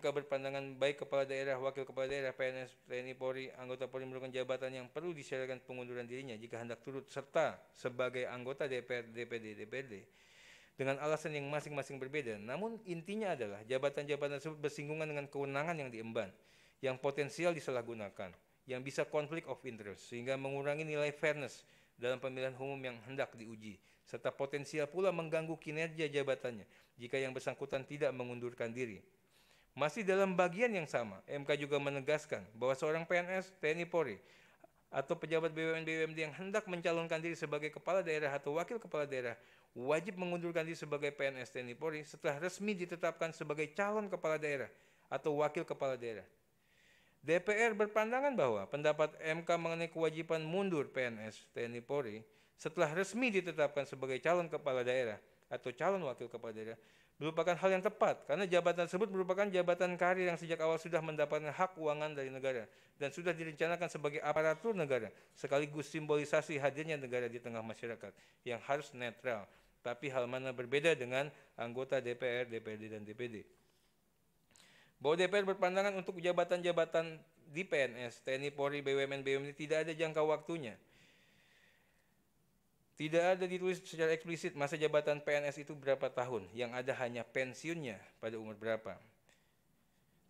MK berpandangan baik kepala daerah, wakil kepala daerah, PNS, TNI Polri, anggota Polri merupakan jabatan yang perlu disyaratkan pengunduran dirinya jika hendak turut serta sebagai anggota DPR, DPD, DPRD dengan alasan yang masing-masing berbeda. Namun intinya adalah jabatan-jabatan tersebut bersinggungan dengan kewenangan yang diemban, yang potensial disalahgunakan, yang bisa konflik of interest sehingga mengurangi nilai fairness dalam pemilihan umum yang hendak diuji serta potensial pula mengganggu kinerja jabatannya jika yang bersangkutan tidak mengundurkan diri. Masih dalam bagian yang sama, MK juga menegaskan bahwa seorang PNS, TNI Polri, atau pejabat BUMN BUMD yang hendak mencalonkan diri sebagai kepala daerah atau wakil kepala daerah wajib mengundurkan diri sebagai PNS TNI Polri setelah resmi ditetapkan sebagai calon kepala daerah atau wakil kepala daerah. DPR berpandangan bahwa pendapat MK mengenai kewajiban mundur PNS TNI Polri setelah resmi ditetapkan sebagai calon kepala daerah atau calon wakil kepala daerah merupakan hal yang tepat karena jabatan tersebut merupakan jabatan karir yang sejak awal sudah mendapatkan hak keuangan dari negara dan sudah direncanakan sebagai aparatur negara sekaligus simbolisasi hadirnya negara di tengah masyarakat yang harus netral tapi hal mana berbeda dengan anggota DPR, DPRD dan DPD. Bahwa DPR berpandangan untuk jabatan-jabatan di PNS, TNI, Polri, BUMN, BUMN tidak ada jangka waktunya tidak ada ditulis secara eksplisit masa jabatan PNS itu berapa tahun, yang ada hanya pensiunnya pada umur berapa.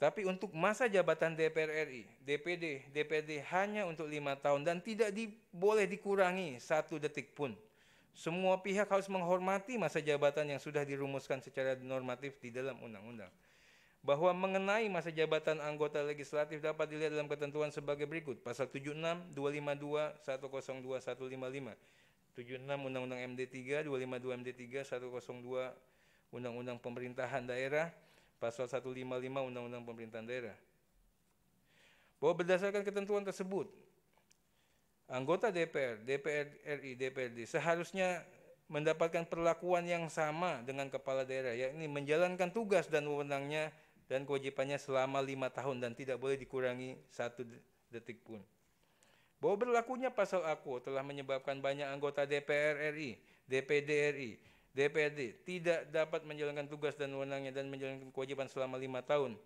Tapi untuk masa jabatan DPR RI, DPD, DPD hanya untuk lima tahun dan tidak di, boleh dikurangi satu detik pun. Semua pihak harus menghormati masa jabatan yang sudah dirumuskan secara normatif di dalam undang-undang. Bahwa mengenai masa jabatan anggota legislatif dapat dilihat dalam ketentuan sebagai berikut. Pasal 76, 252, 102, 155 76 Undang-Undang MD3, 252 MD3, 102 Undang-Undang Pemerintahan Daerah, pasal 155 Undang-Undang Pemerintahan Daerah. Bahwa berdasarkan ketentuan tersebut, anggota DPR, DPR RI, DPRD seharusnya mendapatkan perlakuan yang sama dengan kepala daerah, yakni menjalankan tugas dan wewenangnya dan kewajibannya selama lima tahun dan tidak boleh dikurangi satu detik pun bahwa berlakunya pasal aku telah menyebabkan banyak anggota DPR RI, DPD RI, DPD tidak dapat menjalankan tugas dan wewenangnya dan menjalankan kewajiban selama lima tahun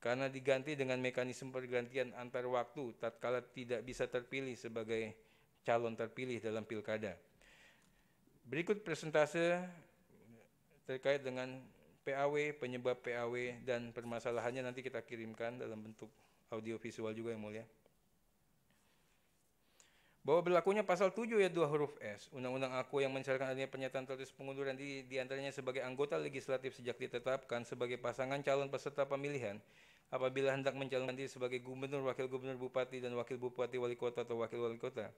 karena diganti dengan mekanisme pergantian antar waktu tatkala tidak bisa terpilih sebagai calon terpilih dalam pilkada. Berikut presentase terkait dengan PAW, penyebab PAW dan permasalahannya nanti kita kirimkan dalam bentuk audiovisual juga yang mulia bahwa berlakunya pasal 7 ayat 2 huruf S Undang-Undang Aku yang mensyaratkan adanya pernyataan tertulis pengunduran diri antaranya sebagai anggota legislatif sejak ditetapkan sebagai pasangan calon peserta pemilihan apabila hendak mencalonkan diri sebagai gubernur, wakil gubernur, bupati dan wakil bupati, wali kota atau wakil wali kota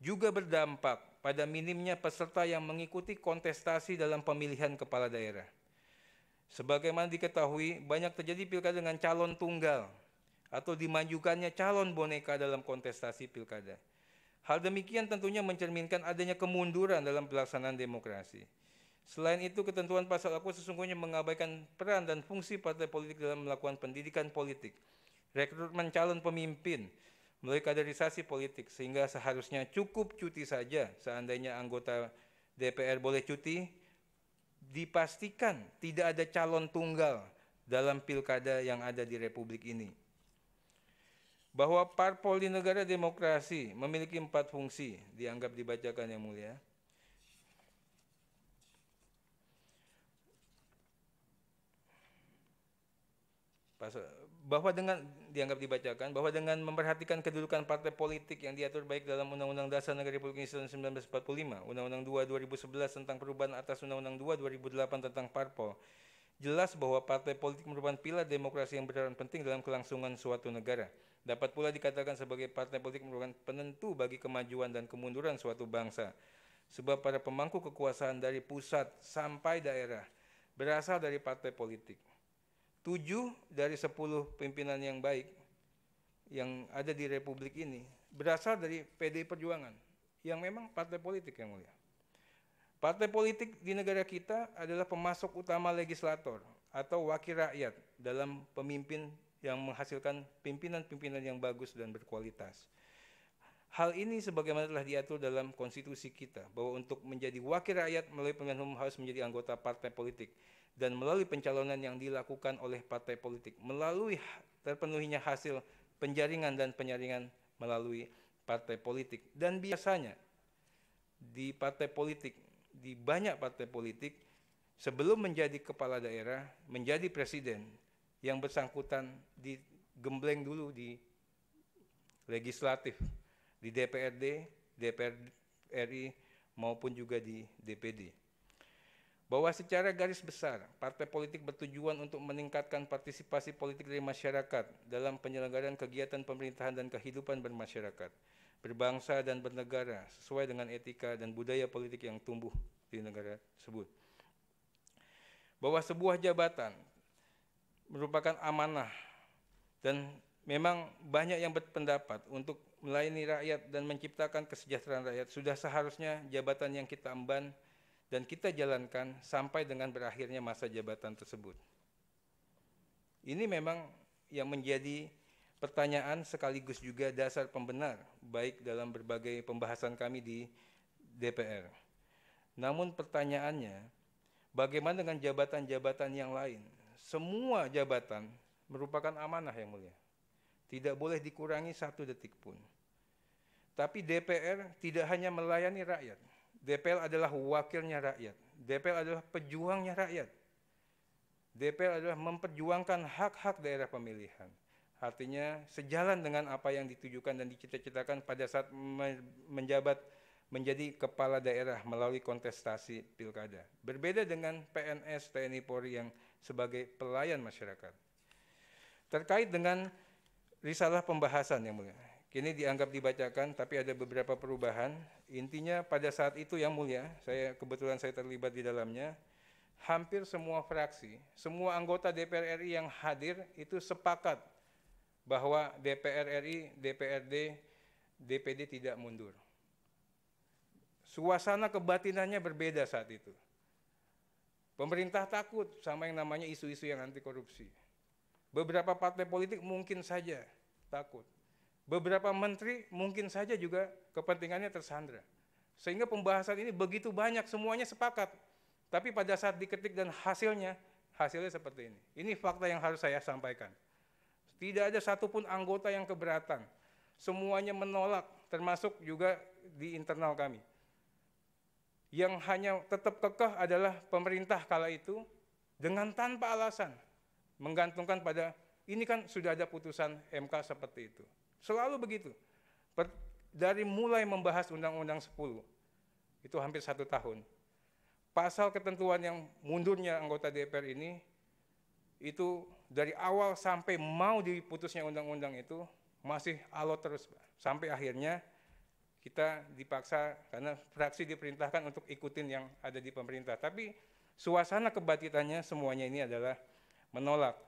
juga berdampak pada minimnya peserta yang mengikuti kontestasi dalam pemilihan kepala daerah. Sebagaimana diketahui, banyak terjadi pilkada dengan calon tunggal atau dimajukannya calon boneka dalam kontestasi pilkada. Hal demikian tentunya mencerminkan adanya kemunduran dalam pelaksanaan demokrasi. Selain itu, ketentuan pasal aku sesungguhnya mengabaikan peran dan fungsi partai politik dalam melakukan pendidikan politik, rekrutmen calon pemimpin, melalui kaderisasi politik, sehingga seharusnya cukup cuti saja seandainya anggota DPR boleh cuti, dipastikan tidak ada calon tunggal dalam pilkada yang ada di Republik ini bahwa parpol di negara demokrasi memiliki empat fungsi, dianggap dibacakan yang mulia. bahwa dengan dianggap dibacakan bahwa dengan memperhatikan kedudukan partai politik yang diatur baik dalam Undang-Undang Dasar Negara Republik Indonesia 1945, Undang-Undang 2 2011 tentang perubahan atas Undang-Undang 2 2008 tentang parpol, jelas bahwa partai politik merupakan pilar demokrasi yang berperan penting dalam kelangsungan suatu negara. Dapat pula dikatakan sebagai partai politik merupakan penentu bagi kemajuan dan kemunduran suatu bangsa. Sebab para pemangku kekuasaan dari pusat sampai daerah berasal dari partai politik. Tujuh dari sepuluh pimpinan yang baik yang ada di Republik ini berasal dari PDI Perjuangan yang memang partai politik yang mulia. Partai politik di negara kita adalah pemasok utama legislator atau wakil rakyat dalam pemimpin yang menghasilkan pimpinan-pimpinan yang bagus dan berkualitas. Hal ini sebagaimana telah diatur dalam konstitusi kita bahwa untuk menjadi wakil rakyat melalui pemilihan umum harus menjadi anggota partai politik dan melalui pencalonan yang dilakukan oleh partai politik melalui terpenuhinya hasil penjaringan dan penyaringan melalui partai politik dan biasanya di partai politik di banyak partai politik sebelum menjadi kepala daerah menjadi presiden yang bersangkutan digembleng dulu di legislatif, di DPRD, DPR RI maupun juga di DPD. Bahwa secara garis besar, partai politik bertujuan untuk meningkatkan partisipasi politik dari masyarakat dalam penyelenggaraan kegiatan pemerintahan dan kehidupan bermasyarakat, berbangsa dan bernegara sesuai dengan etika dan budaya politik yang tumbuh di negara tersebut bahwa sebuah jabatan merupakan amanah dan memang banyak yang berpendapat untuk melayani rakyat dan menciptakan kesejahteraan rakyat sudah seharusnya jabatan yang kita emban dan kita jalankan sampai dengan berakhirnya masa jabatan tersebut. Ini memang yang menjadi pertanyaan sekaligus juga dasar pembenar baik dalam berbagai pembahasan kami di DPR. Namun pertanyaannya, bagaimana dengan jabatan-jabatan yang lain? Semua jabatan merupakan amanah yang mulia. Tidak boleh dikurangi satu detik pun. Tapi DPR tidak hanya melayani rakyat. DPR adalah wakilnya rakyat. DPR adalah pejuangnya rakyat. DPR adalah memperjuangkan hak-hak daerah pemilihan. Artinya sejalan dengan apa yang ditujukan dan dicita-citakan pada saat menjabat menjadi kepala daerah melalui kontestasi pilkada. Berbeda dengan PNS TNI Polri yang sebagai pelayan masyarakat. Terkait dengan risalah pembahasan yang mulia, kini dianggap dibacakan tapi ada beberapa perubahan. Intinya pada saat itu yang mulia, saya kebetulan saya terlibat di dalamnya, hampir semua fraksi, semua anggota DPR RI yang hadir itu sepakat bahwa DPR RI, DPRD, DPD tidak mundur. Suasana kebatinannya berbeda saat itu. Pemerintah takut sama yang namanya isu-isu yang anti korupsi. Beberapa partai politik mungkin saja takut. Beberapa menteri mungkin saja juga kepentingannya tersandra. Sehingga pembahasan ini begitu banyak semuanya sepakat. Tapi pada saat diketik dan hasilnya, hasilnya seperti ini. Ini fakta yang harus saya sampaikan. Tidak ada satupun anggota yang keberatan. Semuanya menolak, termasuk juga di internal kami yang hanya tetap kekeh adalah pemerintah kala itu dengan tanpa alasan menggantungkan pada ini kan sudah ada putusan MK seperti itu. Selalu begitu. dari mulai membahas Undang-Undang 10, itu hampir satu tahun. Pasal ketentuan yang mundurnya anggota DPR ini, itu dari awal sampai mau diputusnya undang-undang itu, masih alot terus. Sampai akhirnya kita dipaksa karena fraksi diperintahkan untuk ikutin yang ada di pemerintah. Tapi suasana kebatitannya semuanya ini adalah menolak.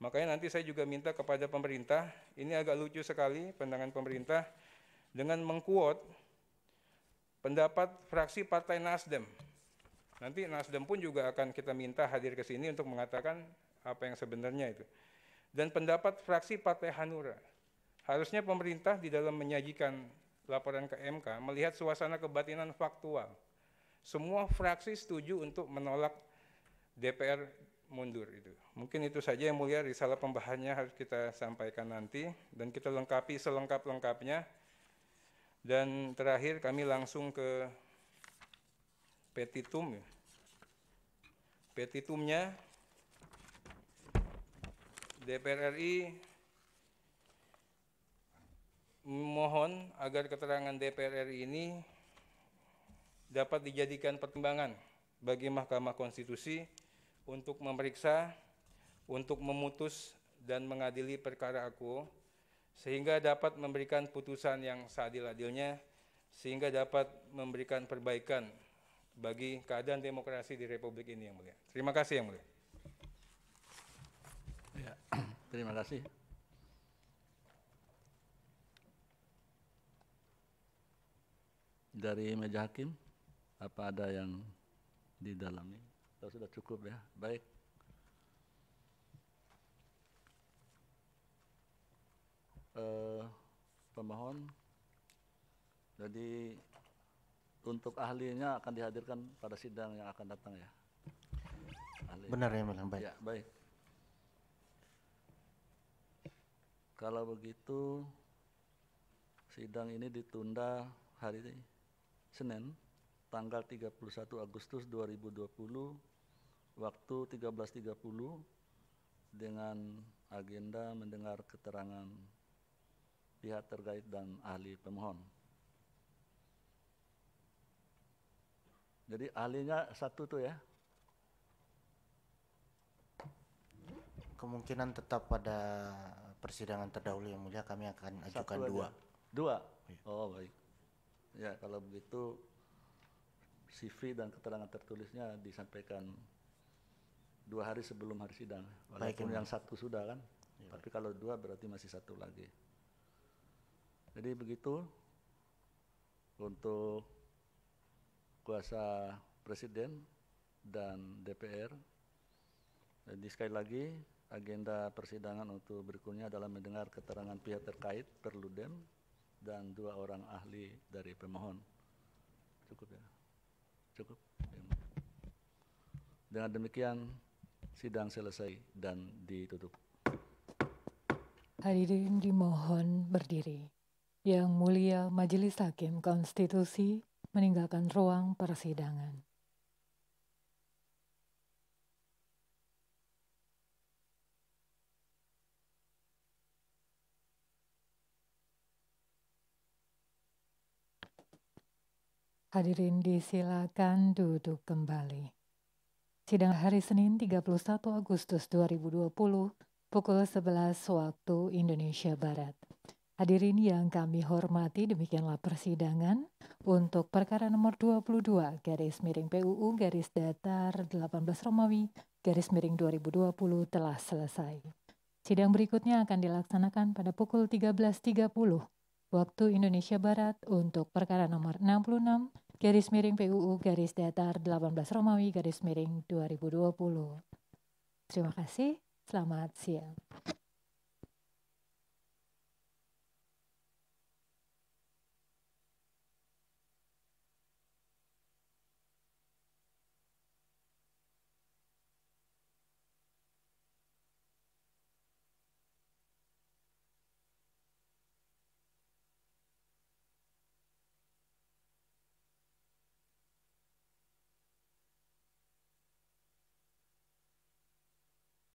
Makanya nanti saya juga minta kepada pemerintah, ini agak lucu sekali pandangan pemerintah dengan mengkuot pendapat fraksi Partai Nasdem. Nanti Nasdem pun juga akan kita minta hadir ke sini untuk mengatakan apa yang sebenarnya itu. Dan pendapat fraksi Partai Hanura. Harusnya pemerintah di dalam menyajikan laporan ke MK melihat suasana kebatinan faktual. Semua fraksi setuju untuk menolak DPR mundur itu. Mungkin itu saja yang mulia risalah pembahannya harus kita sampaikan nanti dan kita lengkapi selengkap-lengkapnya. Dan terakhir kami langsung ke petitum. Ya. Petitumnya DPR RI Mohon agar keterangan DPR RI ini dapat dijadikan pertimbangan bagi Mahkamah Konstitusi untuk memeriksa, untuk memutus dan mengadili perkara aku sehingga dapat memberikan putusan yang seadil-adilnya sehingga dapat memberikan perbaikan bagi keadaan demokrasi di Republik ini yang mulia. Terima kasih yang mulia. Ya, terima kasih. dari meja hakim? Apa ada yang di dalamnya? ini? sudah cukup ya? Baik. Eh, pemohon. Jadi untuk ahlinya akan dihadirkan pada sidang yang akan datang ya. Benar ya, malam Baik. Ya, baik. Kalau begitu sidang ini ditunda hari ini Senin tanggal 31 Agustus 2020 waktu 13.30 dengan agenda mendengar keterangan pihak terkait dan ahli pemohon. Jadi ahlinya satu tuh ya. Kemungkinan tetap pada persidangan terdahulu yang mulia kami akan ajukan dua. Dua. Iya. Oh baik. Ya, kalau begitu CV dan keterangan tertulisnya disampaikan dua hari sebelum hari sidang. Walaupun Baik, yang satu sudah kan, ya. tapi kalau dua berarti masih satu lagi. Jadi begitu untuk kuasa Presiden dan DPR. Jadi sekali lagi agenda persidangan untuk berikutnya adalah mendengar keterangan pihak terkait Perludem dan dua orang ahli dari pemohon. Cukup ya? Cukup. Ya. Dengan demikian sidang selesai dan ditutup. Hadirin dimohon berdiri. Yang Mulia Majelis Hakim Konstitusi meninggalkan ruang persidangan. Hadirin disilakan duduk kembali. Sidang hari Senin 31 Agustus 2020 pukul 11 waktu Indonesia Barat. Hadirin yang kami hormati demikianlah persidangan untuk perkara nomor 22 garis miring PUU garis datar 18 Romawi garis miring 2020 telah selesai. Sidang berikutnya akan dilaksanakan pada pukul 13.30 waktu Indonesia Barat untuk perkara nomor 66 garis miring PUU garis datar 18 Romawi garis miring 2020. Terima kasih, selamat siang.